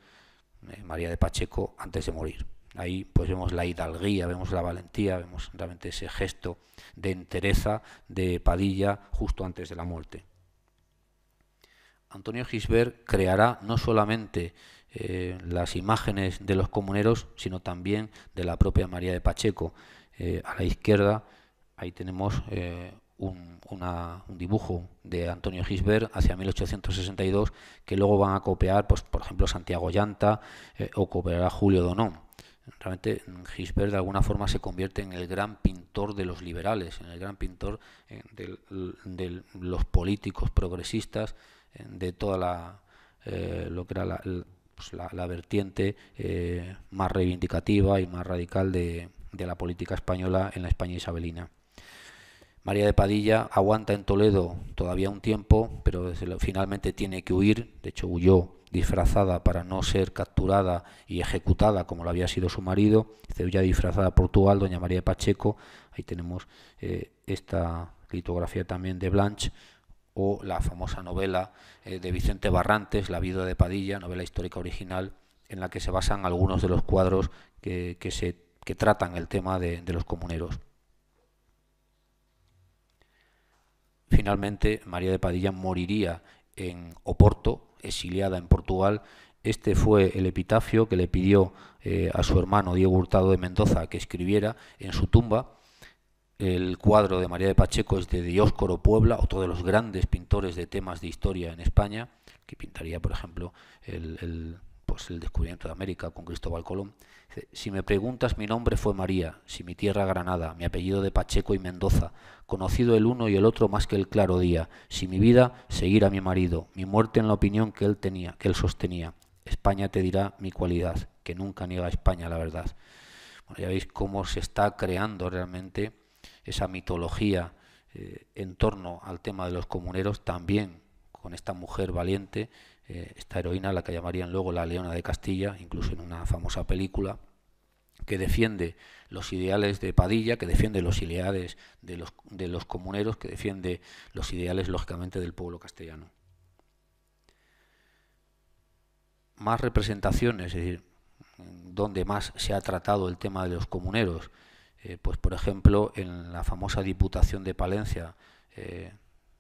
eh, María de Pacheco, antes de morir ahí pues vemos la hidalguía, vemos la valentía, vemos realmente ese gesto de entereza de Padilla justo antes de la muerte. Antonio Gisbert creará no solamente eh, las imágenes de los comuneros, sino también de la propia María de Pacheco. Eh, a la izquierda, ahí tenemos eh, un, dibujo de Antonio Gisbert hacia 1862, que luego van a copiar, pues, por ejemplo, Santiago Llanta o copiará Julio Donón. Realmente Gisbert de alguna forma se convierte en el gran pintor de los liberales, en el gran pintor eh, de, los políticos progresistas, eh, de toda la, eh, lo que era la, pues vertiente más reivindicativa y más radical de, de la política española en la España isabelina. María de Padilla aguanta en Toledo todavía un tiempo, pero finalmente tiene que huir, de hecho huyó disfrazada para no ser capturada y ejecutada como lo había sido su marido, Ceulla disfrazada Portugal, Doña María Pacheco, ahí tenemos eh, esta litografía también de Blanche, o la famosa novela eh, de Vicente Barrantes, La vida de Padilla, novela histórica original, en la que se basan algunos de los cuadros que, tratan el tema de los comuneros. Finalmente, María de Padilla moriría en Oporto, exiliada en Portugal, este fue el epitafio que le pidió eh, a su hermano Diego Hurtado de Mendoza que escribiera en su tumba. El cuadro de María de Pacheco es de Dioscoro Puebla, otro de los grandes pintores de temas de historia en España, que pintaría, por ejemplo, el pues, descubrimiento de América con Cristóbal Colón. Si me preguntas, mi nombre fue María, si mi tierra Granada, mi apellido de Pacheco y Mendoza, conocido el uno y el otro más que el claro día, si mi vida, seguir a mi marido, mi muerte en la opinión que él tenía, que él sostenía. España te dirá mi cualidad, que nunca niega España la verdad. Bueno, ya veis cómo se está creando realmente esa mitología eh, en torno al tema de los comuneros, también con esta mujer valiente eh, esta heroína, la que llamarían luego la Leona de Castilla, incluso en una famosa película, que defiende los ideales de Padilla, que defiende los ideales de los, comuneros, que defiende los ideales, lógicamente, del pueblo castellano. Más representaciones, es decir, donde más se ha tratado el tema de los comuneros, eh, pues por ejemplo en la famosa Diputación de Palencia, eh,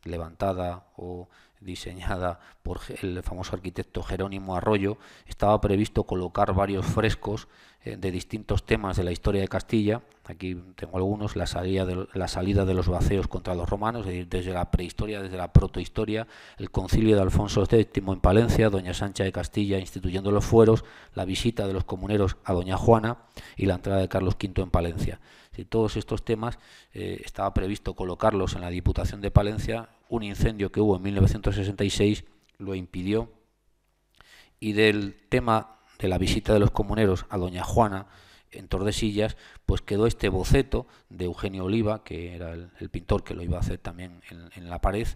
levantada o diseñada por el famoso arquitecto Jerónimo Arroyo, estaba previsto colocar varios frescos eh, de distintos temas de la historia de Castilla. Aquí tengo algunos, la salida, de, la salida de los vaceos contra los romanos, es decir, desde la prehistoria, desde la protohistoria, el concilio de Alfonso VII en Palencia, Doña Sancha de Castilla instituyendo los fueros, la visita de los comuneros a Doña Juana y la entrada de Carlos V en Palencia. Si todos estos temas eh, estaba previsto colocarlos en la Diputación de Palencia, un incendio que hubo en 1966 lo impidió. Y del tema de la visita de los comuneros a Doña Juana en Tordesillas, pues quedó este boceto de Eugenio Oliva, que era el, pintor que lo iba a hacer también en, la pared,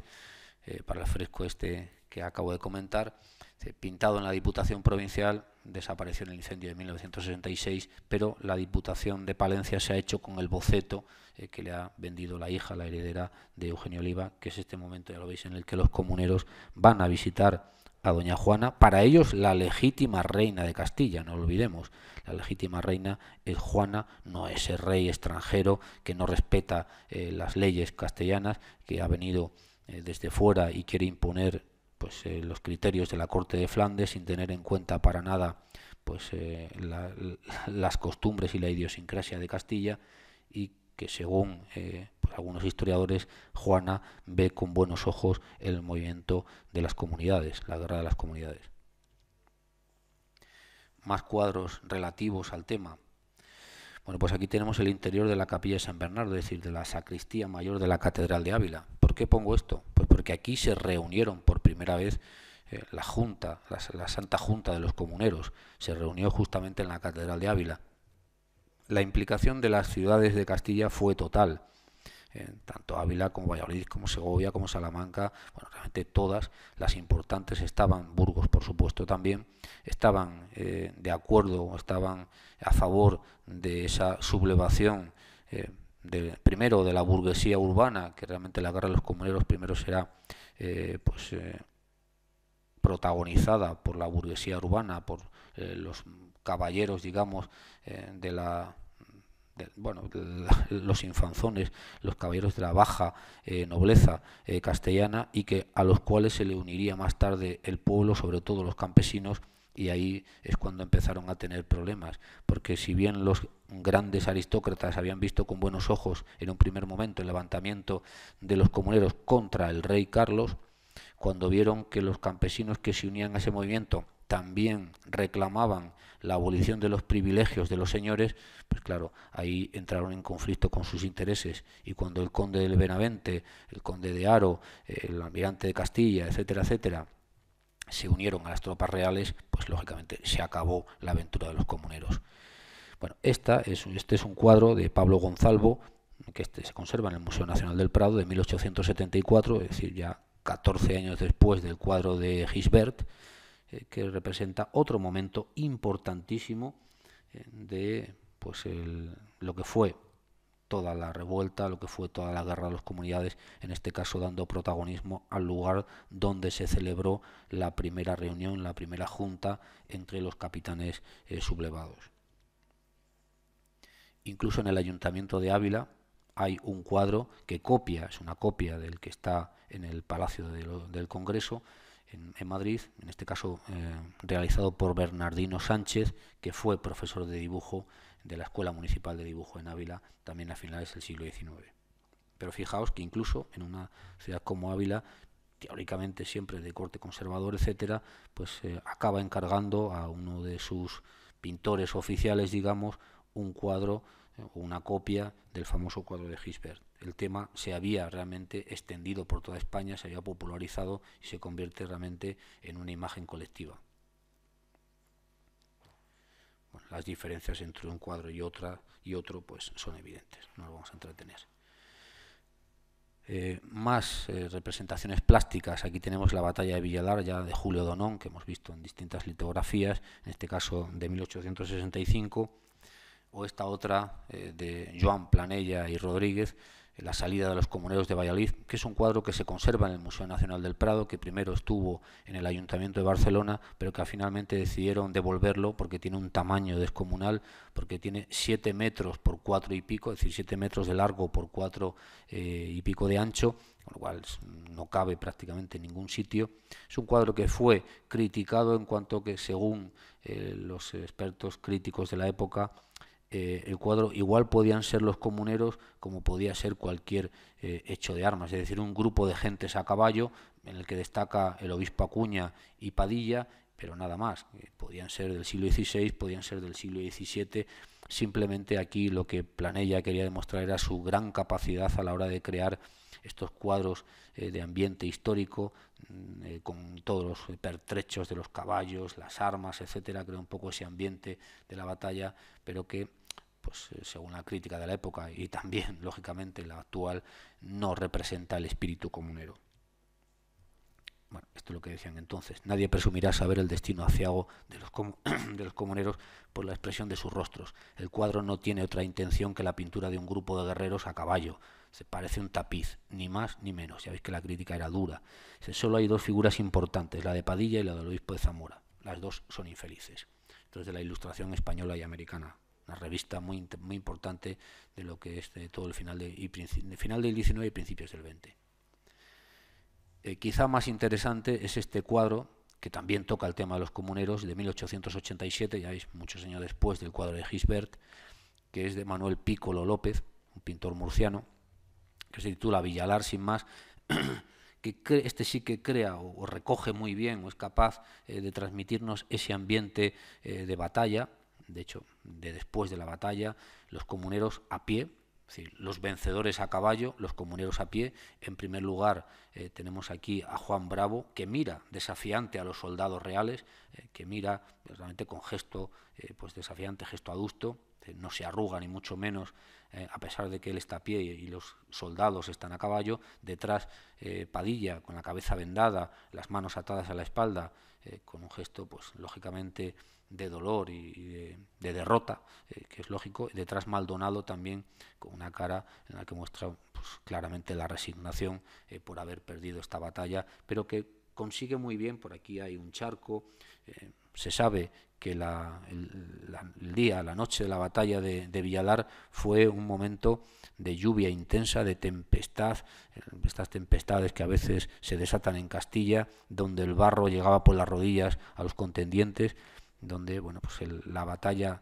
eh, para el fresco este que acabo de comentar, eh, pintado en la Diputación Provincial desapareció en el incendio de 1966, pero la Diputación de Palencia se ha hecho con el boceto eh, que le ha vendido la hija, la heredera de Eugenio Oliva, que es este momento, ya lo veis, en el que los comuneros van a visitar a Doña Juana, para ellos la legítima reina de Castilla, no lo olvidemos. La legítima reina es Juana, no ese rey extranjero que no respeta eh, las leyes castellanas, que ha venido eh, desde fuera y quiere imponer pues, eh, los criterios de la Corte de Flandes sin tener en cuenta para nada pues, eh, las costumbres y la idiosincrasia de Castilla y que según eh, pues, algunos historiadores Juana ve con buenos ojos el movimiento de las comunidades, la guerra de las comunidades. Más cuadros relativos al tema. Bueno, pues aquí tenemos el interior de la capilla de San Bernardo, es decir, de la sacristía mayor de la Catedral de Ávila. ¿Por qué pongo esto? Pues porque aquí se reunieron por primera vez eh, la Junta, la, Santa Junta de los Comuneros, se reunió justamente en la Catedral de Ávila. La implicación de las ciudades de Castilla fue total. Eh, tanto Ávila como Valladolid, como Segovia, como Salamanca, bueno, realmente todas las importantes estaban, Burgos por supuesto también, estaban eh, de acuerdo, estaban a favor de esa sublevación primero de la burguesía urbana, que realmente la guerra de los comuneros primero será eh, pues, eh, protagonizada por la burguesía urbana, por eh, los caballeros, digamos, de la bueno, [laughs] los infanzones, los caballeros de la baja nobleza castellana y que a los cuales se le uniría más tarde el pueblo, sobre todo los campesinos, y ahí es cuando empezaron a tener problemas, porque si bien los grandes aristócratas habían visto con buenos ojos en un primer momento el levantamiento de los comuneros contra el rey Carlos, cuando vieron que los campesinos que se unían a ese movimiento también reclamaban la abolición de los privilegios de los señores, pues claro, ahí entraron en conflicto con sus intereses. Y cuando el conde del Benavente, el conde de Aro, el almirante de Castilla, etcétera, etcétera, se unieron a las tropas reales, pues lógicamente se acabó la aventura de los comuneros. Bueno, esta es, este es un cuadro de Pablo Gonzalvo, que este se conserva en el Museo Nacional del Prado de 1874, es decir, ya 14 años después del cuadro de Gisbert, eh, que representa otro momento importantísimo eh, de pues lo que fue toda la revuelta, lo que fue toda la guerra de las comunidades, en este caso dando protagonismo al lugar donde se celebró la primera reunión, la primera junta entre los capitanes eh, sublevados. Incluso en el ayuntamiento de Ávila hay un cuadro que copia, es una copia del que está en el Palacio del Congreso, en, Madrid, en este caso eh, realizado por Bernardino Sánchez, que fue profesor de dibujo de la Escuela Municipal de Dibujo en Ávila, también a finales del siglo XIX. Pero fijaos que incluso en una ciudad como Ávila, teóricamente siempre de corte conservador, etcétera, pues eh, acaba encargando a uno de sus pintores oficiales, digamos, un cuadro o eh, una copia del famoso cuadro de Gisbert. El tema se había realmente extendido por toda España, se había popularizado y se convierte realmente en una imagen colectiva las diferencias entre un cuadro y otra y otro pues son evidentes, no lo vamos a entretener. Eh, más eh, representaciones plásticas. Aquí tenemos la batalla de Villalar ya de Julio Donón, que hemos visto en distintas litografías, en este caso de 1865, o esta otra eh, de Joan Planella y Rodríguez, la salida de los comuneros de Valladolid, que es un cuadro que se conserva en el Museo Nacional del Prado, que primero estuvo en el Ayuntamiento de Barcelona, pero que finalmente decidieron devolverlo porque tiene un tamaño descomunal, porque tiene siete metros por cuatro y pico, es decir, 7 metros de largo por cuatro eh, y pico de ancho, con lo cual no cabe prácticamente en ningún sitio. Es un cuadro que fue criticado en cuanto que, según eh, los expertos críticos de la época, eh, el cuadro, igual podían ser los comuneros como podía ser cualquier eh, hecho de armas, es decir, un grupo de gentes a caballo en el que destaca el obispo Acuña y Padilla, pero nada más, eh, podían ser del siglo XVI, podían ser del siglo XVII, simplemente aquí lo que Planella quería demostrar era su gran capacidad a la hora de crear estos cuadros de ambiente histórico mm, con todos los pertrechos de los caballos, las armas, etcétera, crea un poco ese ambiente de la batalla, pero que pues eh, según la crítica de la época y también, [laughs] lógicamente, la actual, no representa el espíritu comunero. Bueno, esto es lo que decían entonces. Nadie presumirá saber el destino aciago de los, [clears throat] de los comuneros por la expresión de sus rostros. El cuadro no tiene otra intención que la pintura de un grupo de guerreros a caballo. Se parece un tapiz, ni más ni menos. Ya veis que la crítica era dura. Solo hay dos figuras importantes, la de Padilla y la del obispo de Zamora. Las dos son infelices. Entonces, de la ilustración española y americana, una revista muy, muy importante de lo que es todo el final, de, y, final del 19 y principios del 20. Eh, quizá más interesante es este cuadro, que también toca el tema de los comuneros, de 1887, ya veis, muchos años después del cuadro de Gisbert, que es de Manuel Piccolo López, un pintor murciano, que se titula Villalar sin más, [clears throat] que este sí que crea o, recoge muy bien o es capaz eh, de transmitirnos ese ambiente eh, de batalla, de hecho, de después de la batalla, los comuneros a pie, es decir, los vencedores a caballo, los comuneros a pie. En primer lugar, eh, tenemos aquí a Juan Bravo, que mira desafiante a los soldados reales, eh, que mira realmente con gesto eh, pues desafiante, gesto adusto, no se arruga ni mucho menos, a pesar de que él está a pie y, y los soldados están a caballo. Detrás, Padilla, con la cabeza vendada, las manos atadas a la espalda, con un gesto, pues lógicamente de dolor y, de, derrota, eh, que es lógico. Detrás Maldonado también con una cara en la que muestra pues, claramente la resignación eh, por haber perdido esta batalla, pero que consigue muy bien, por aquí hay un charco, eh, se sabe que la, el, día, la noche de la batalla de, de, Villalar fue un momento de lluvia intensa, de tempestad, estas tempestades que a veces se desatan en Castilla, donde el barro llegaba por las rodillas a los contendientes donde bueno, pues la batalla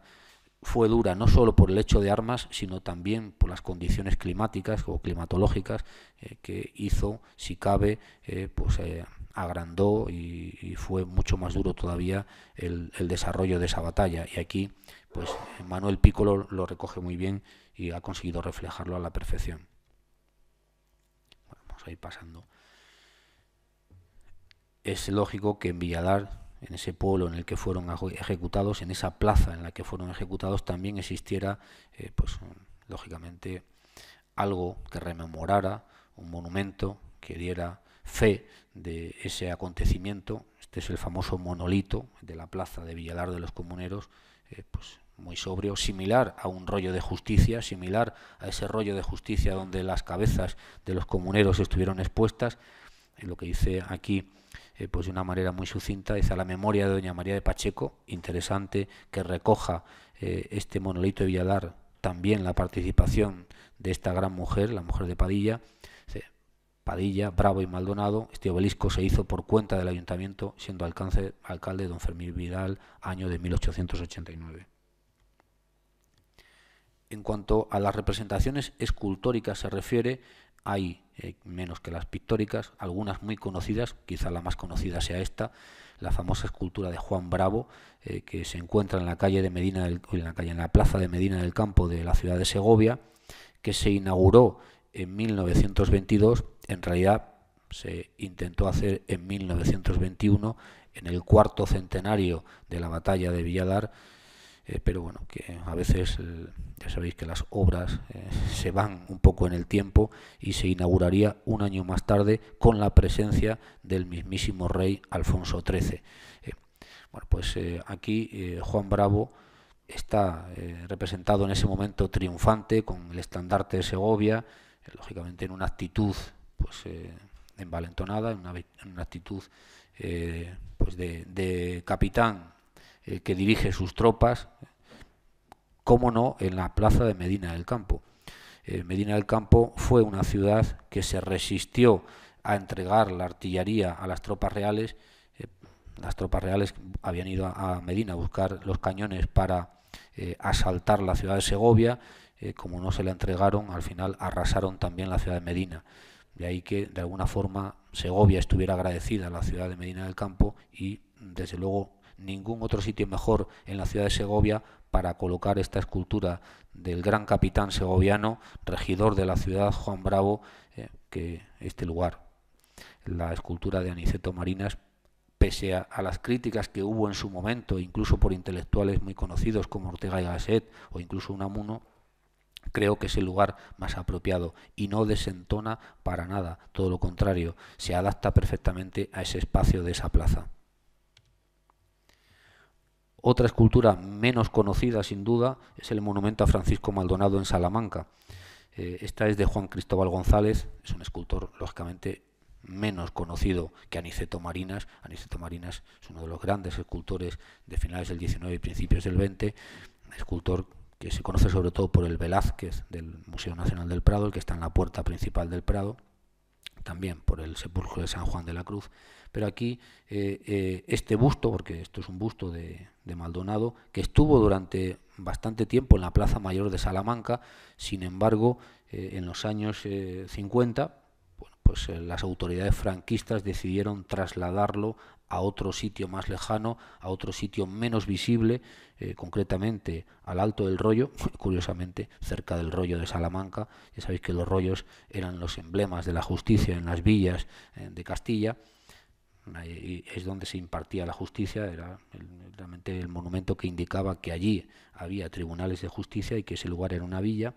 fue dura no solo por el hecho de armas, sino también por las condiciones climáticas o climatológicas eh, que hizo, si cabe, eh, pues eh, agrandó y, fue mucho más duro todavía el, desarrollo de esa batalla. Y aquí, pues Manuel Pico lo recoge muy bien y ha conseguido reflejarlo a la perfección. vamos a ir pasando. Es lógico que en Villadar en ese pueblo en el que fueron ejecutados, en esa plaza en la que fueron ejecutados, también existiera, eh, pues lógicamente, algo que rememorara, un monumento que diera fe de ese acontecimiento. Este es el famoso monolito de la plaza de Villalar de los Comuneros, eh, pues muy sobrio, similar a un rollo de justicia, similar a ese rollo de justicia donde las cabezas de los comuneros estuvieron expuestas. En eh, lo que dice aquí eh, pues de una manera muy sucinta, a la memoria de doña María de Pacheco, interesante que recoja eh, este monolito de Villadar... también la participación de esta gran mujer, la mujer de Padilla, Padilla, Bravo y Maldonado, este obelisco se hizo por cuenta del ayuntamiento, siendo alcance, alcalde don Fermín Vidal, año de 1889. En cuanto a las representaciones escultóricas se refiere, hay eh, menos que las pictóricas, algunas muy conocidas, quizá la más conocida sea esta, la famosa escultura de Juan Bravo, eh, que se encuentra en la calle de Medina la calle, en la plaza de Medina del Campo de la ciudad de Segovia, que se inauguró en 1922, en realidad se intentó hacer en 1921, en el cuarto centenario de la batalla de Villadar, eh, pero bueno, que a veces ya sabéis que las obras eh, se van un poco en el tiempo y se inauguraría un año más tarde con la presencia del mismísimo rey Alfonso XIII. Eh, bueno, pues eh, aquí Juan Bravo está representado en ese momento triunfante con el estandarte de Segovia, lógicamente en una actitud pues envalentonada, en una, actitud pues de capitán que dirige sus tropas, cómo no, en la plaza de Medina del Campo. Eh, Medina del Campo fue una ciudad que se resistió a entregar la artillería a las tropas reales. Eh, las tropas reales habían ido a, Medina a buscar los cañones para eh, asaltar la ciudad de Segovia. como no se la entregaron, al final arrasaron también la ciudad de Medina. De ahí que, de alguna forma, Segovia estuviera agradecida a la ciudad de Medina del Campo y, desde luego, ningún otro sitio mejor en la ciudad de Segovia para colocar esta escultura del gran capitán segoviano, regidor de la ciudad, Juan Bravo, eh, que este lugar. La escultura de Aniceto Marinas, pese a, las críticas que hubo en su momento, incluso por intelectuales muy conocidos como Ortega y Gasset o incluso Unamuno, creo que es el lugar más apropiado y no desentona para nada, todo lo contrario, se adapta perfectamente a ese espacio de esa plaza. Otra escultura menos conocida, sin duda, es el monumento a Francisco Maldonado en Salamanca. Eh, esta es de Juan Cristóbal González, es un escultor, lógicamente, menos conocido que Aniceto Marinas. Aniceto Marinas es uno de los grandes escultores de finales del XIX y principios del Un escultor que se conoce sobre todo por el Velázquez del Museo Nacional del Prado, el que está en la puerta principal del Prado también por el sepulcro de San Juan de la Cruz. Pero aquí eh, eh, este busto, porque esto es un busto de, Maldonado, que estuvo durante bastante tiempo en la Plaza Mayor de Salamanca, sin embargo, eh, en los años 50, pues las autoridades franquistas decidieron trasladarlo a otro sitio más lejano, a otro sitio menos visible, eh, concretamente al Alto del Rollo, [laughs] curiosamente cerca del Rollo de Salamanca. Ya sabéis que los rollos eran los emblemas de la justicia en las villas eh, de Castilla. es donde se impartía la justicia, era realmente el monumento que indicaba que allí había tribunales de justicia y que ese lugar era una villa.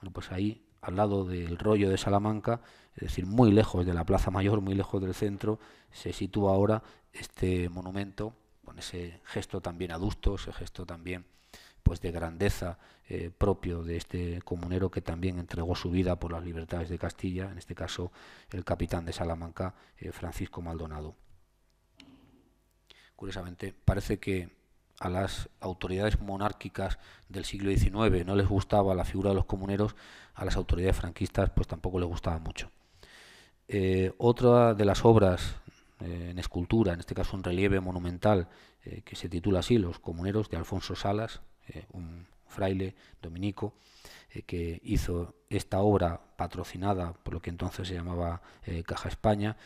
Bueno, pues ahí, al lado del rollo de Salamanca, es decir, muy lejos de la Plaza Mayor, muy lejos del centro, se sitúa ahora este monumento con ese gesto también adusto, ese gesto también pues de grandeza eh, propio de este comunero que también entregó su vida por las libertades de Castilla, en este caso el capitán de Salamanca, eh, Francisco Maldonado. Curiosamente, parece que a las autoridades monárquicas del siglo XIX no les gustaba la figura de los comuneros, a las autoridades franquistas pues tampoco les gustaba mucho. Eh, otra de las obras eh, en escultura, en este caso un relieve monumental eh, que se titula así, Los Comuneros, de Alfonso Salas, eh, un fraile dominico que hizo esta obra patrocinada por lo que entonces se llamaba Caja España,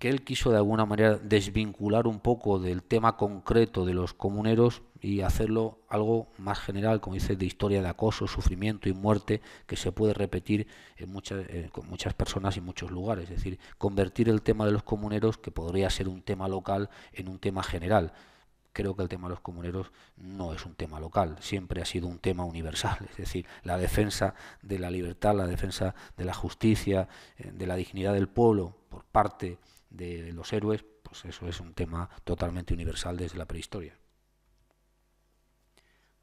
que él quiso de alguna manera desvincular un poco del tema concreto de los comuneros y hacerlo algo más general, como dice, de historia de acoso, sufrimiento y muerte que se puede repetir en muchas, eh, con muchas personas y muchos lugares. Es decir, convertir el tema de los comuneros, que podría ser un tema local, en un tema general. Creo que el tema de los comuneros no es un tema local, siempre ha sido un tema universal, es decir, la defensa de la libertad, la defensa de la justicia, eh, de la dignidad del pueblo por parte de los héroes, pues eso es un tema totalmente universal desde la prehistoria.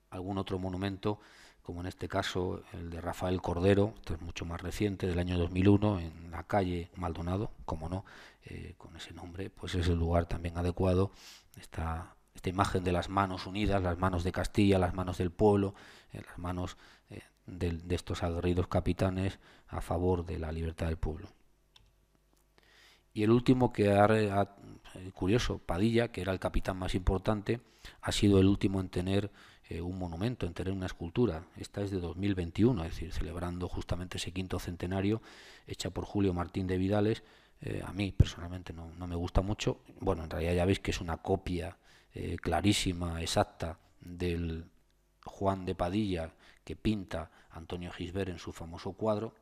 Algún otro monumento, como en este caso el de Rafael Cordero, que es mucho más reciente, del año 2001, en la calle Maldonado, como no, eh, con ese nombre, pues es el lugar también adecuado, esta imagen de las manos unidas, las manos de Castilla, las manos del pueblo, eh, las manos eh, de, estos aguerridos capitanes a favor de la libertad del pueblo. Y el último que ha, eh, curioso, Padilla, que era el capitán más importante, ha sido el último en tener eh, un monumento, en tener una escultura. Esta es de 2021, es decir, celebrando justamente ese quinto centenario, hecha por Julio Martín de Vidales. Eh, a mí personalmente no, me gusta mucho. Bueno, en realidad ya veis que es una copia clarísima, exacta, del Juan de Padilla que pinta Antonio Gisbert en su famoso cuadro.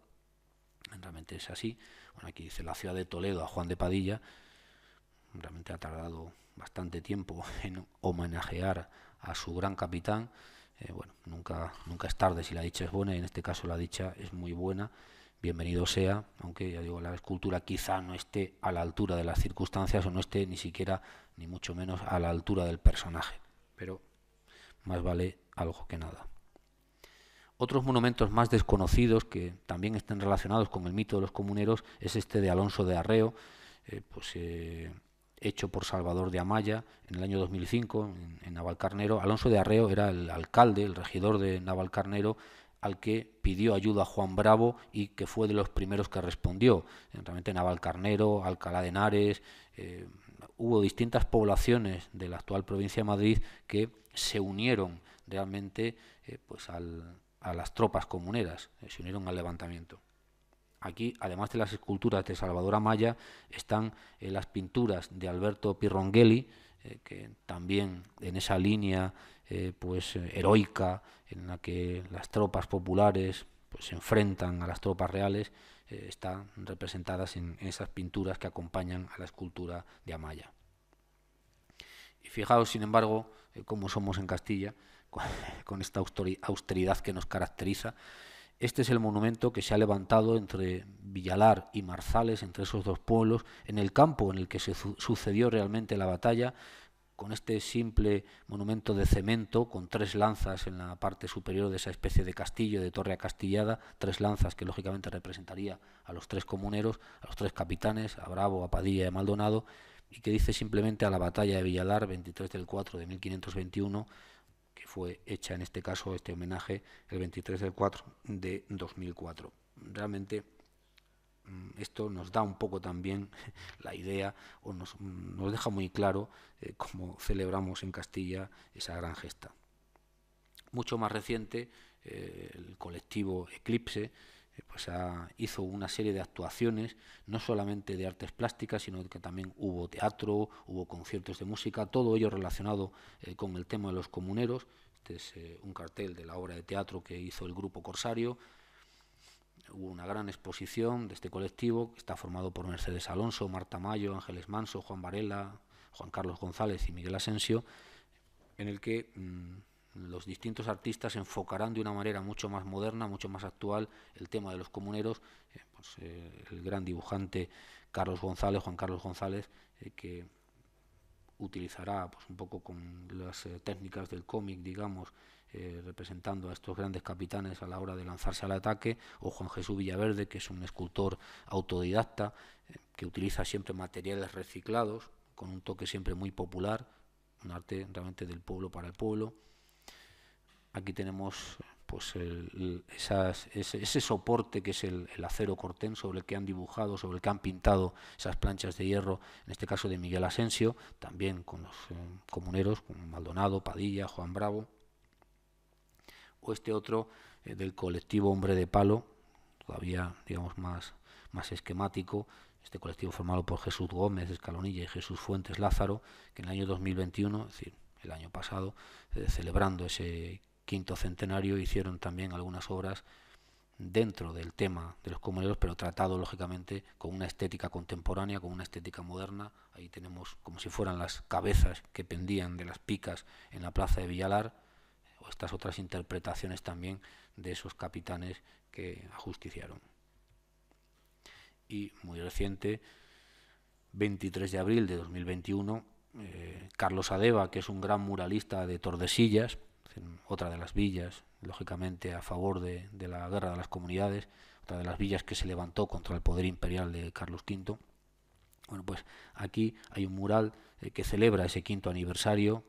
Realmente es así aquí dice la ciudad de Toledo a Juan de Padilla, realmente ha tardado bastante tiempo [laughs] en homenajear a su gran capitán. Eh, bueno, nunca, nunca es tarde si la dicha es buena, y en este caso la dicha es muy buena. Bienvenido sea, aunque ya digo, la escultura quizá no esté a la altura de las circunstancias o no esté ni siquiera, ni mucho menos, a la altura del personaje. Pero más vale algo que nada. Otros monumentos más desconocidos que también estén relacionados con el mito de los comuneros es este de Alonso de Arreo, eh, pues, eh, hecho por Salvador de Amaya en el año 2005 en, Navalcarnero. Alonso de Arreo era el alcalde, el regidor de Navalcarnero, al que pidió ayuda a Juan Bravo y que fue de los primeros que respondió. Eh, realmente Navalcarnero, Alcalá de Henares, hubo distintas poblaciones de la actual provincia de Madrid que se unieron realmente pues al, a las tropas comuneras, eh, se unieron al levantamiento. Aquí, además de las esculturas de Salvador Amaya, están eh, las pinturas de Alberto Pirronghelli, eh, que también en esa línea pues heroica en la que las tropas populares pues, se enfrentan a las tropas reales, están representadas en, esas pinturas que acompañan a la escultura de Amaya. Y fijaos, sin embargo, cómo somos en Castilla, [laughs] con esta austeridad que nos caracteriza. Este es el monumento que se ha levantado entre Villalar y Marzales, entre esos dos pueblos, en el campo en el que se sucedió realmente la batalla, con este simple monumento de cemento, con tres lanzas en la parte superior de esa especie de castillo, de torre acastillada, tres lanzas que lógicamente representaría a los tres comuneros, a los tres capitanes, a Bravo, a Padilla y a Maldonado, y que dice simplemente a la batalla de Villalar, 23 del 4 de 1521, fue hecha en este caso, este homenaje, el 23 del 4 de 2004. Realmente mm, esto nos da un poco también [laughs] la idea o nos, mm, deja muy claro eh, cómo celebramos en Castilla esa gran gesta. Mucho más reciente, eh, el colectivo Eclipse, eh, pues ha, hizo una serie de actuaciones, no solamente de artes plásticas, sino que también hubo teatro, hubo conciertos de música, todo ello relacionado eh, con el tema de los comuneros. Este es eh, un cartel de la obra de teatro que hizo el grupo Corsario. Hubo una gran exposición de este colectivo, que está formado por Mercedes Alonso, Marta Mayo, Ángeles Manso, Juan Varela, Juan Carlos González y Miguel Asensio, en el que... Mm, los distintos artistas enfocarán de una manera mucho más moderna, mucho más actual el tema de los comuneros. Eh, pues, eh, el gran dibujante Carlos González, Juan Carlos González, eh, que utilizará pues, un poco con las técnicas del cómic, digamos, representando a estos grandes capitanes a la hora de lanzarse al ataque, o Juan Jesús Villaverde, que es un escultor autodidacta, que utiliza siempre materiales reciclados, con un toque siempre muy popular, un arte realmente del pueblo para el pueblo aquí tenemos pues ese, soporte que es el, acero cortén sobre el que han dibujado, sobre el que han pintado esas planchas de hierro, en este caso de Miguel Asensio, también con los eh, comuneros, con Maldonado, Padilla, Juan Bravo, o este otro eh, del colectivo Hombre de Palo, todavía digamos más, más esquemático, este colectivo formado por Jesús Gómez Escalonilla y Jesús Fuentes Lázaro, que en el año 2021, es decir, el año pasado, eh, celebrando ese quinto centenario hicieron también algunas obras dentro del tema de los comuneros, pero tratado lógicamente con una estética contemporánea, con una estética moderna. Ahí tenemos como si fueran las cabezas que pendían de las picas en la plaza de Villalar, o estas otras interpretaciones también de esos capitanes que ajusticiaron. Y muy reciente, 23 de abril de 2021, eh, Carlos Adeva, que es un gran muralista de Tordesillas, otra de las villas, lógicamente a favor de, la guerra de las comunidades, otra de las villas que se levantó contra el poder imperial de Carlos V. Bueno, pues aquí hay un mural eh, que celebra ese quinto aniversario,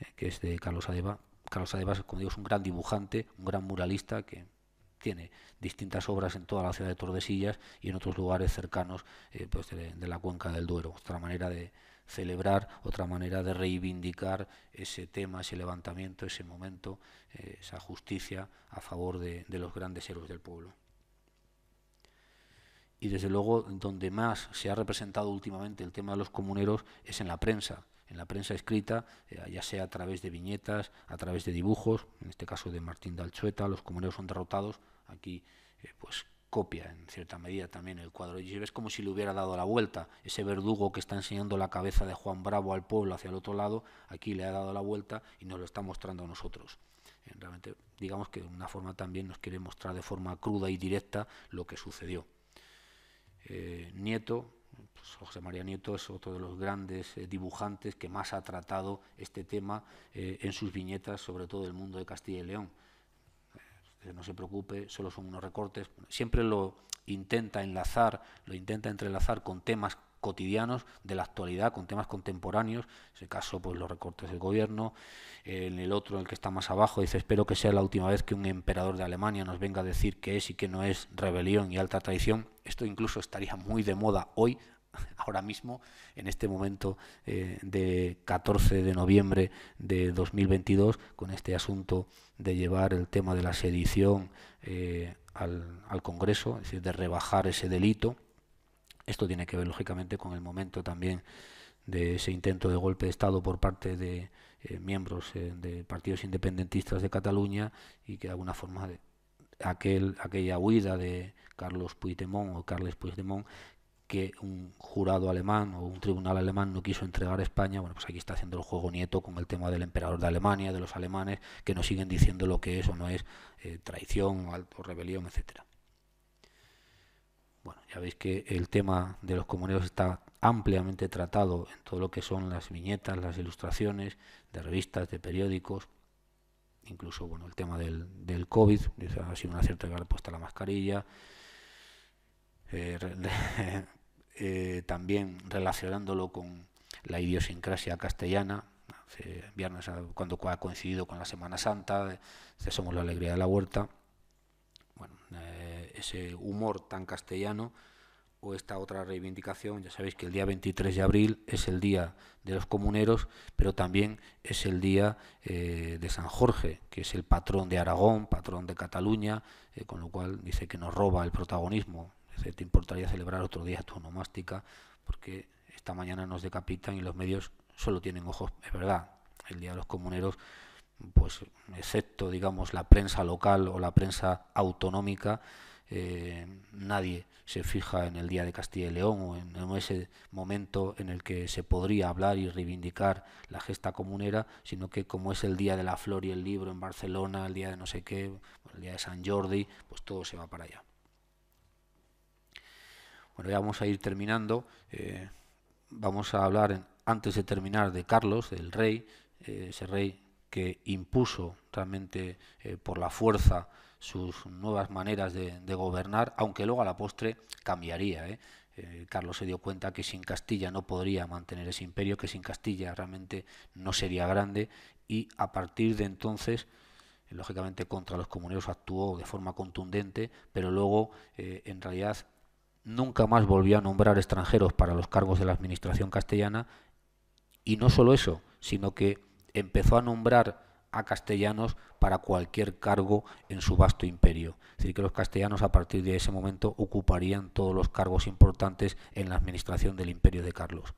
eh, que es de Carlos Adeba. Carlos Adeba, como digo, es un gran dibujante, un gran muralista que tiene distintas obras en toda la ciudad de Tordesillas y en otros lugares cercanos eh, pues de, de la cuenca del Duero. Otra manera de, celebrar, otra manera de reivindicar ese tema, ese levantamiento, ese momento, eh, esa justicia a favor de, los grandes héroes del pueblo. Y desde luego, donde más se ha representado últimamente el tema de los comuneros es en la prensa en la prensa escrita, eh, ya sea a través de viñetas, a través de dibujos, en este caso de Martín Dalchueta, los comuneros son derrotados, aquí eh, pues copia en cierta medida también el cuadro. Y es como si le hubiera dado la vuelta. Ese verdugo que está enseñando la cabeza de Juan Bravo al pueblo hacia el otro lado, aquí le ha dado la vuelta y nos lo está mostrando a nosotros. Eh, realmente, digamos que de una forma también nos quiere mostrar de forma cruda y directa lo que sucedió. Eh, Nieto, pues José María Nieto es otro de los grandes eh, dibujantes que más ha tratado este tema en sus viñetas, sobre todo del mundo de Castilla y León no se preocupe, solo son unos recortes. Siempre lo intenta enlazar, lo intenta entrelazar con temas cotidianos de la actualidad, con temas contemporáneos, en ese caso pues los recortes del gobierno, en el otro, el que está más abajo, dice espero que sea la última vez que un emperador de Alemania nos venga a decir que es y que no es rebelión y alta traición, esto incluso estaría muy de moda hoy, [laughs] ahora mismo, en este momento eh, de 14 de noviembre de 2022, con este asunto de llevar el tema de la sedición eh, al, al Congreso, es decir, de rebajar ese delito. Esto tiene que ver, lógicamente, con el momento también de ese intento de golpe de Estado por parte de eh, miembros de partidos independentistas de Cataluña y que de alguna forma aquel, aquella huida de Carlos Puigdemont o Carles Puigdemont que un jurado alemán o un tribunal alemán no quiso entregar a España, bueno, pues aquí está haciendo el juego nieto con el tema del emperador de Alemania, de los alemanes, que nos siguen diciendo lo que es o no es eh, traición o, rebelión, etcétera. Bueno, ya veis que el tema de los comuneros está ampliamente tratado en todo lo que son las viñetas, las ilustraciones de revistas, de periódicos, incluso bueno, el tema del, del COVID, ha sido una cierta respuesta puesta la mascarilla, eh, [laughs] eh, también relacionándolo con la idiosincrasia castellana, viernes ah, cuando ha coincidido con la Semana Santa, eh, somos la alegría de la huerta, ese humor tan castellano o esta otra reivindicación, ya sabéis que el día 23 de abril es el día de los comuneros, pero también es el día de San Jorge, que es el patrón de Aragón, patrón de Cataluña, con lo cual dice que nos roba el protagonismo ¿Te importaría celebrar otro día tu Porque esta mañana nos decapitan y los medios solo tienen ojos, es verdad, el Día de los Comuneros, pues excepto, digamos, la prensa local o la prensa autonómica, eh, nadie se fija en el Día de Castilla y León o en, ese momento en el que se podría hablar y reivindicar la gesta comunera, sino que como es el Día de la Flor y el Libro en Barcelona, el Día de no sé qué, el Día de San Jordi, pues todo se va para allá. Bueno, ya vamos a ir terminando. Eh, vamos a hablar, antes de terminar, de Carlos, el rey, eh, ese rey que impuso realmente eh, por la fuerza sus nuevas maneras de, gobernar, aunque luego a la postre cambiaría. Carlos se dio cuenta que sin Castilla no podría mantener ese imperio, que sin Castilla realmente no sería grande y a partir de entonces, lógicamente contra los comuneros actuó de forma contundente, pero luego en realidad nunca más volvió a nombrar extranjeros para los cargos de la Administración castellana y no solo eso, sino que empezó a nombrar a castellanos para cualquier cargo en su vasto imperio. Es decir, que los castellanos a partir de ese momento ocuparían todos los cargos importantes en la administración del imperio de Carlos.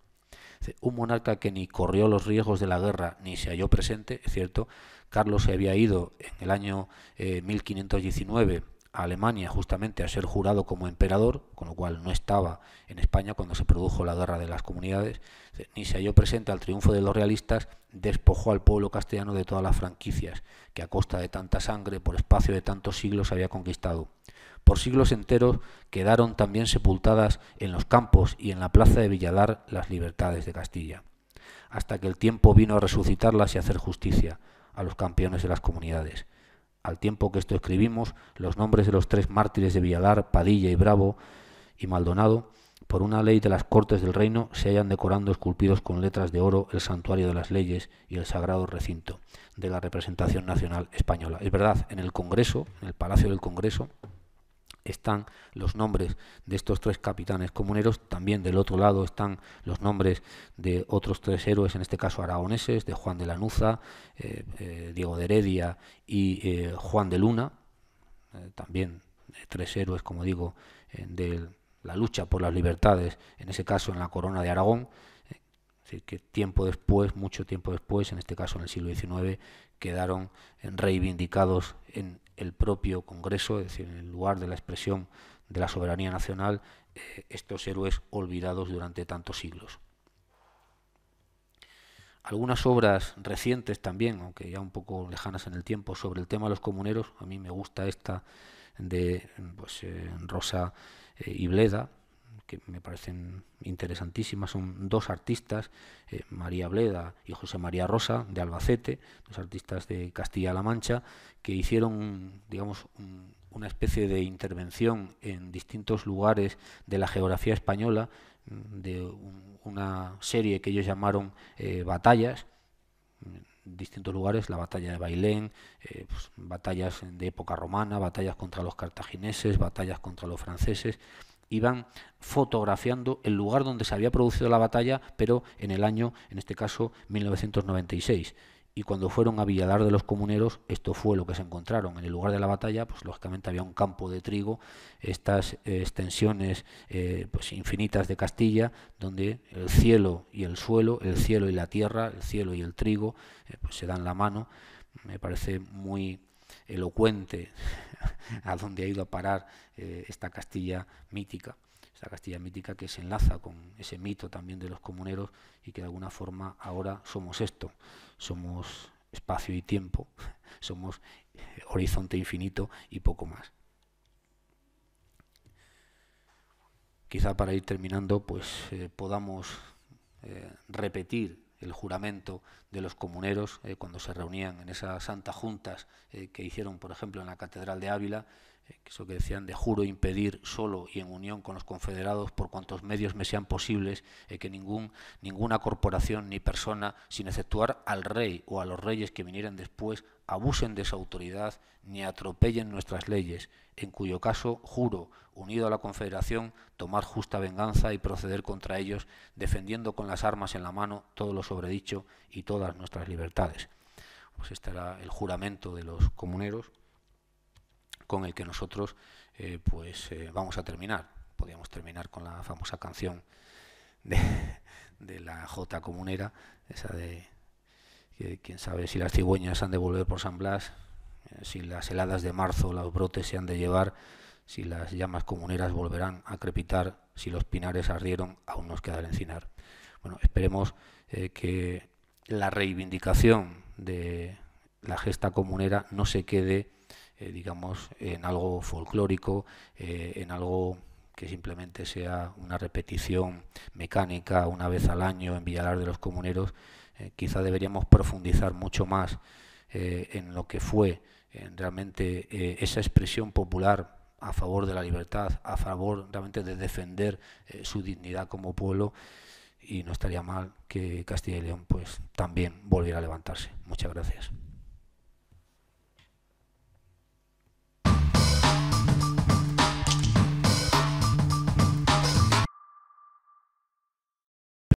un monarca que ni corrió los riesgos de la guerra ni se halló presente, es cierto, Carlos se había ido en el año 1519 eh, Alemania justamente a ser jurado como emperador, con lo cual no estaba en España cuando se produjo la guerra de las comunidades, ni se halló presente al triunfo de los realistas, despojó al pueblo castellano de todas las franquicias que a costa de tanta sangre por espacio de tantos siglos había conquistado. Por siglos enteros quedaron también sepultadas en los campos y en la plaza de Villadar las libertades de Castilla, hasta que el tiempo vino a resucitarlas y hacer justicia a los campeones de las comunidades al tiempo que esto escribimos, los nombres de los tres mártires de Villalar, Padilla y Bravo y Maldonado, por una ley de las Cortes del Reino, se hallan decorando esculpidos con letras de oro el santuario de las leyes y el sagrado recinto de la representación nacional española. Es verdad, en el Congreso, en el Palacio del Congreso, están los nombres de estos tres capitanes comuneros, también del otro lado están los nombres de otros tres héroes, en este caso aragoneses, de Juan de Lanuza, eh, eh, Diego de Heredia y eh, Juan de Luna, también tres héroes, como digo, de la lucha por las libertades, en ese caso en la corona de Aragón. Así que tiempo después, mucho tiempo después, en este caso en el siglo XIX, quedaron reivindicados en el propio Congreso, es decir, en el lugar de la expresión de la soberanía nacional, eh, estos héroes olvidados durante tantos siglos. Algunas obras recientes también, aunque ya un poco lejanas en el tiempo, sobre el tema de los comuneros, a mí me gusta esta de pues, eh, Rosa Ibleda, eh, que me parecen interesantísimas. Son dos artistas, eh, María Bleda y José María Rosa, de Albacete, dos artistas de Castilla-La Mancha, que hicieron, digamos, una especie de intervención en distintos lugares de la geografía española, mm, de una serie que ellos llamaron eh, Batallas, Batallas mm, distintos lugares, la batalla de Bailén, eh, pues, batallas de época romana, batallas contra los cartagineses, batallas contra los franceses, iban fotografiando el lugar donde se había producido la batalla, pero en el año, en este caso, 1996. Y cuando fueron a Villalar de los Comuneros, esto fue lo que se encontraron. En el lugar de la batalla, pues lógicamente había un campo de trigo, estas eh, extensiones eh, pues, infinitas de Castilla, donde el cielo y el suelo, el cielo y la tierra, el cielo y el trigo, eh, pues se dan la mano. Me parece muy elocuente [laughs] a dónde ha ido a parar eh, esta Castilla mítica, esta Castilla mítica que se enlaza con ese mito también de los comuneros y que de alguna forma ahora somos esto, somos espacio y tiempo, [laughs] somos horizonte infinito y poco más. Quizá para ir terminando, pues eh, podamos eh, repetir el juramento de los comuneros eh, cuando se reunían en esas santas juntas eh, que hicieron, por ejemplo, en la Catedral de Ávila, eso que decían de juro impedir solo y en unión con los confederados por cuantos medios me sean posibles eh, que ningún, ninguna corporación ni persona, sin exceptuar al rey o a los reyes que vinieran después, abusen de su autoridad ni atropellen nuestras leyes, en cuyo caso juro, unido a la Confederación, tomar justa venganza y proceder contra ellos, defendiendo con las armas en la mano todo lo sobredicho y todas nuestras libertades. Pues este era el juramento de los comuneros con el que nosotros eh, pues eh, vamos a terminar. Podríamos terminar con la famosa canción de, la J comunera, esa de que, quién sabe si las cigüeñas han de volver por San Blas, eh, si las heladas de marzo, los brotes se han de llevar, si las llamas comuneras volverán a crepitar, si los pinares ardieron, aún nos queda encinar. Bueno, esperemos que la reivindicación de la gesta comunera no se quede eh, digamos, en algo folclórico, eh, en algo que simplemente sea una repetición mecánica una vez al año en Villalar de los Comuneros, eh, quizá deberíamos profundizar mucho más en lo que fue realmente esa expresión popular a favor de la libertad, a favor realmente de defender su dignidad como pueblo y no estaría mal que Castilla y León pues también volviera a levantarse. Muchas gracias.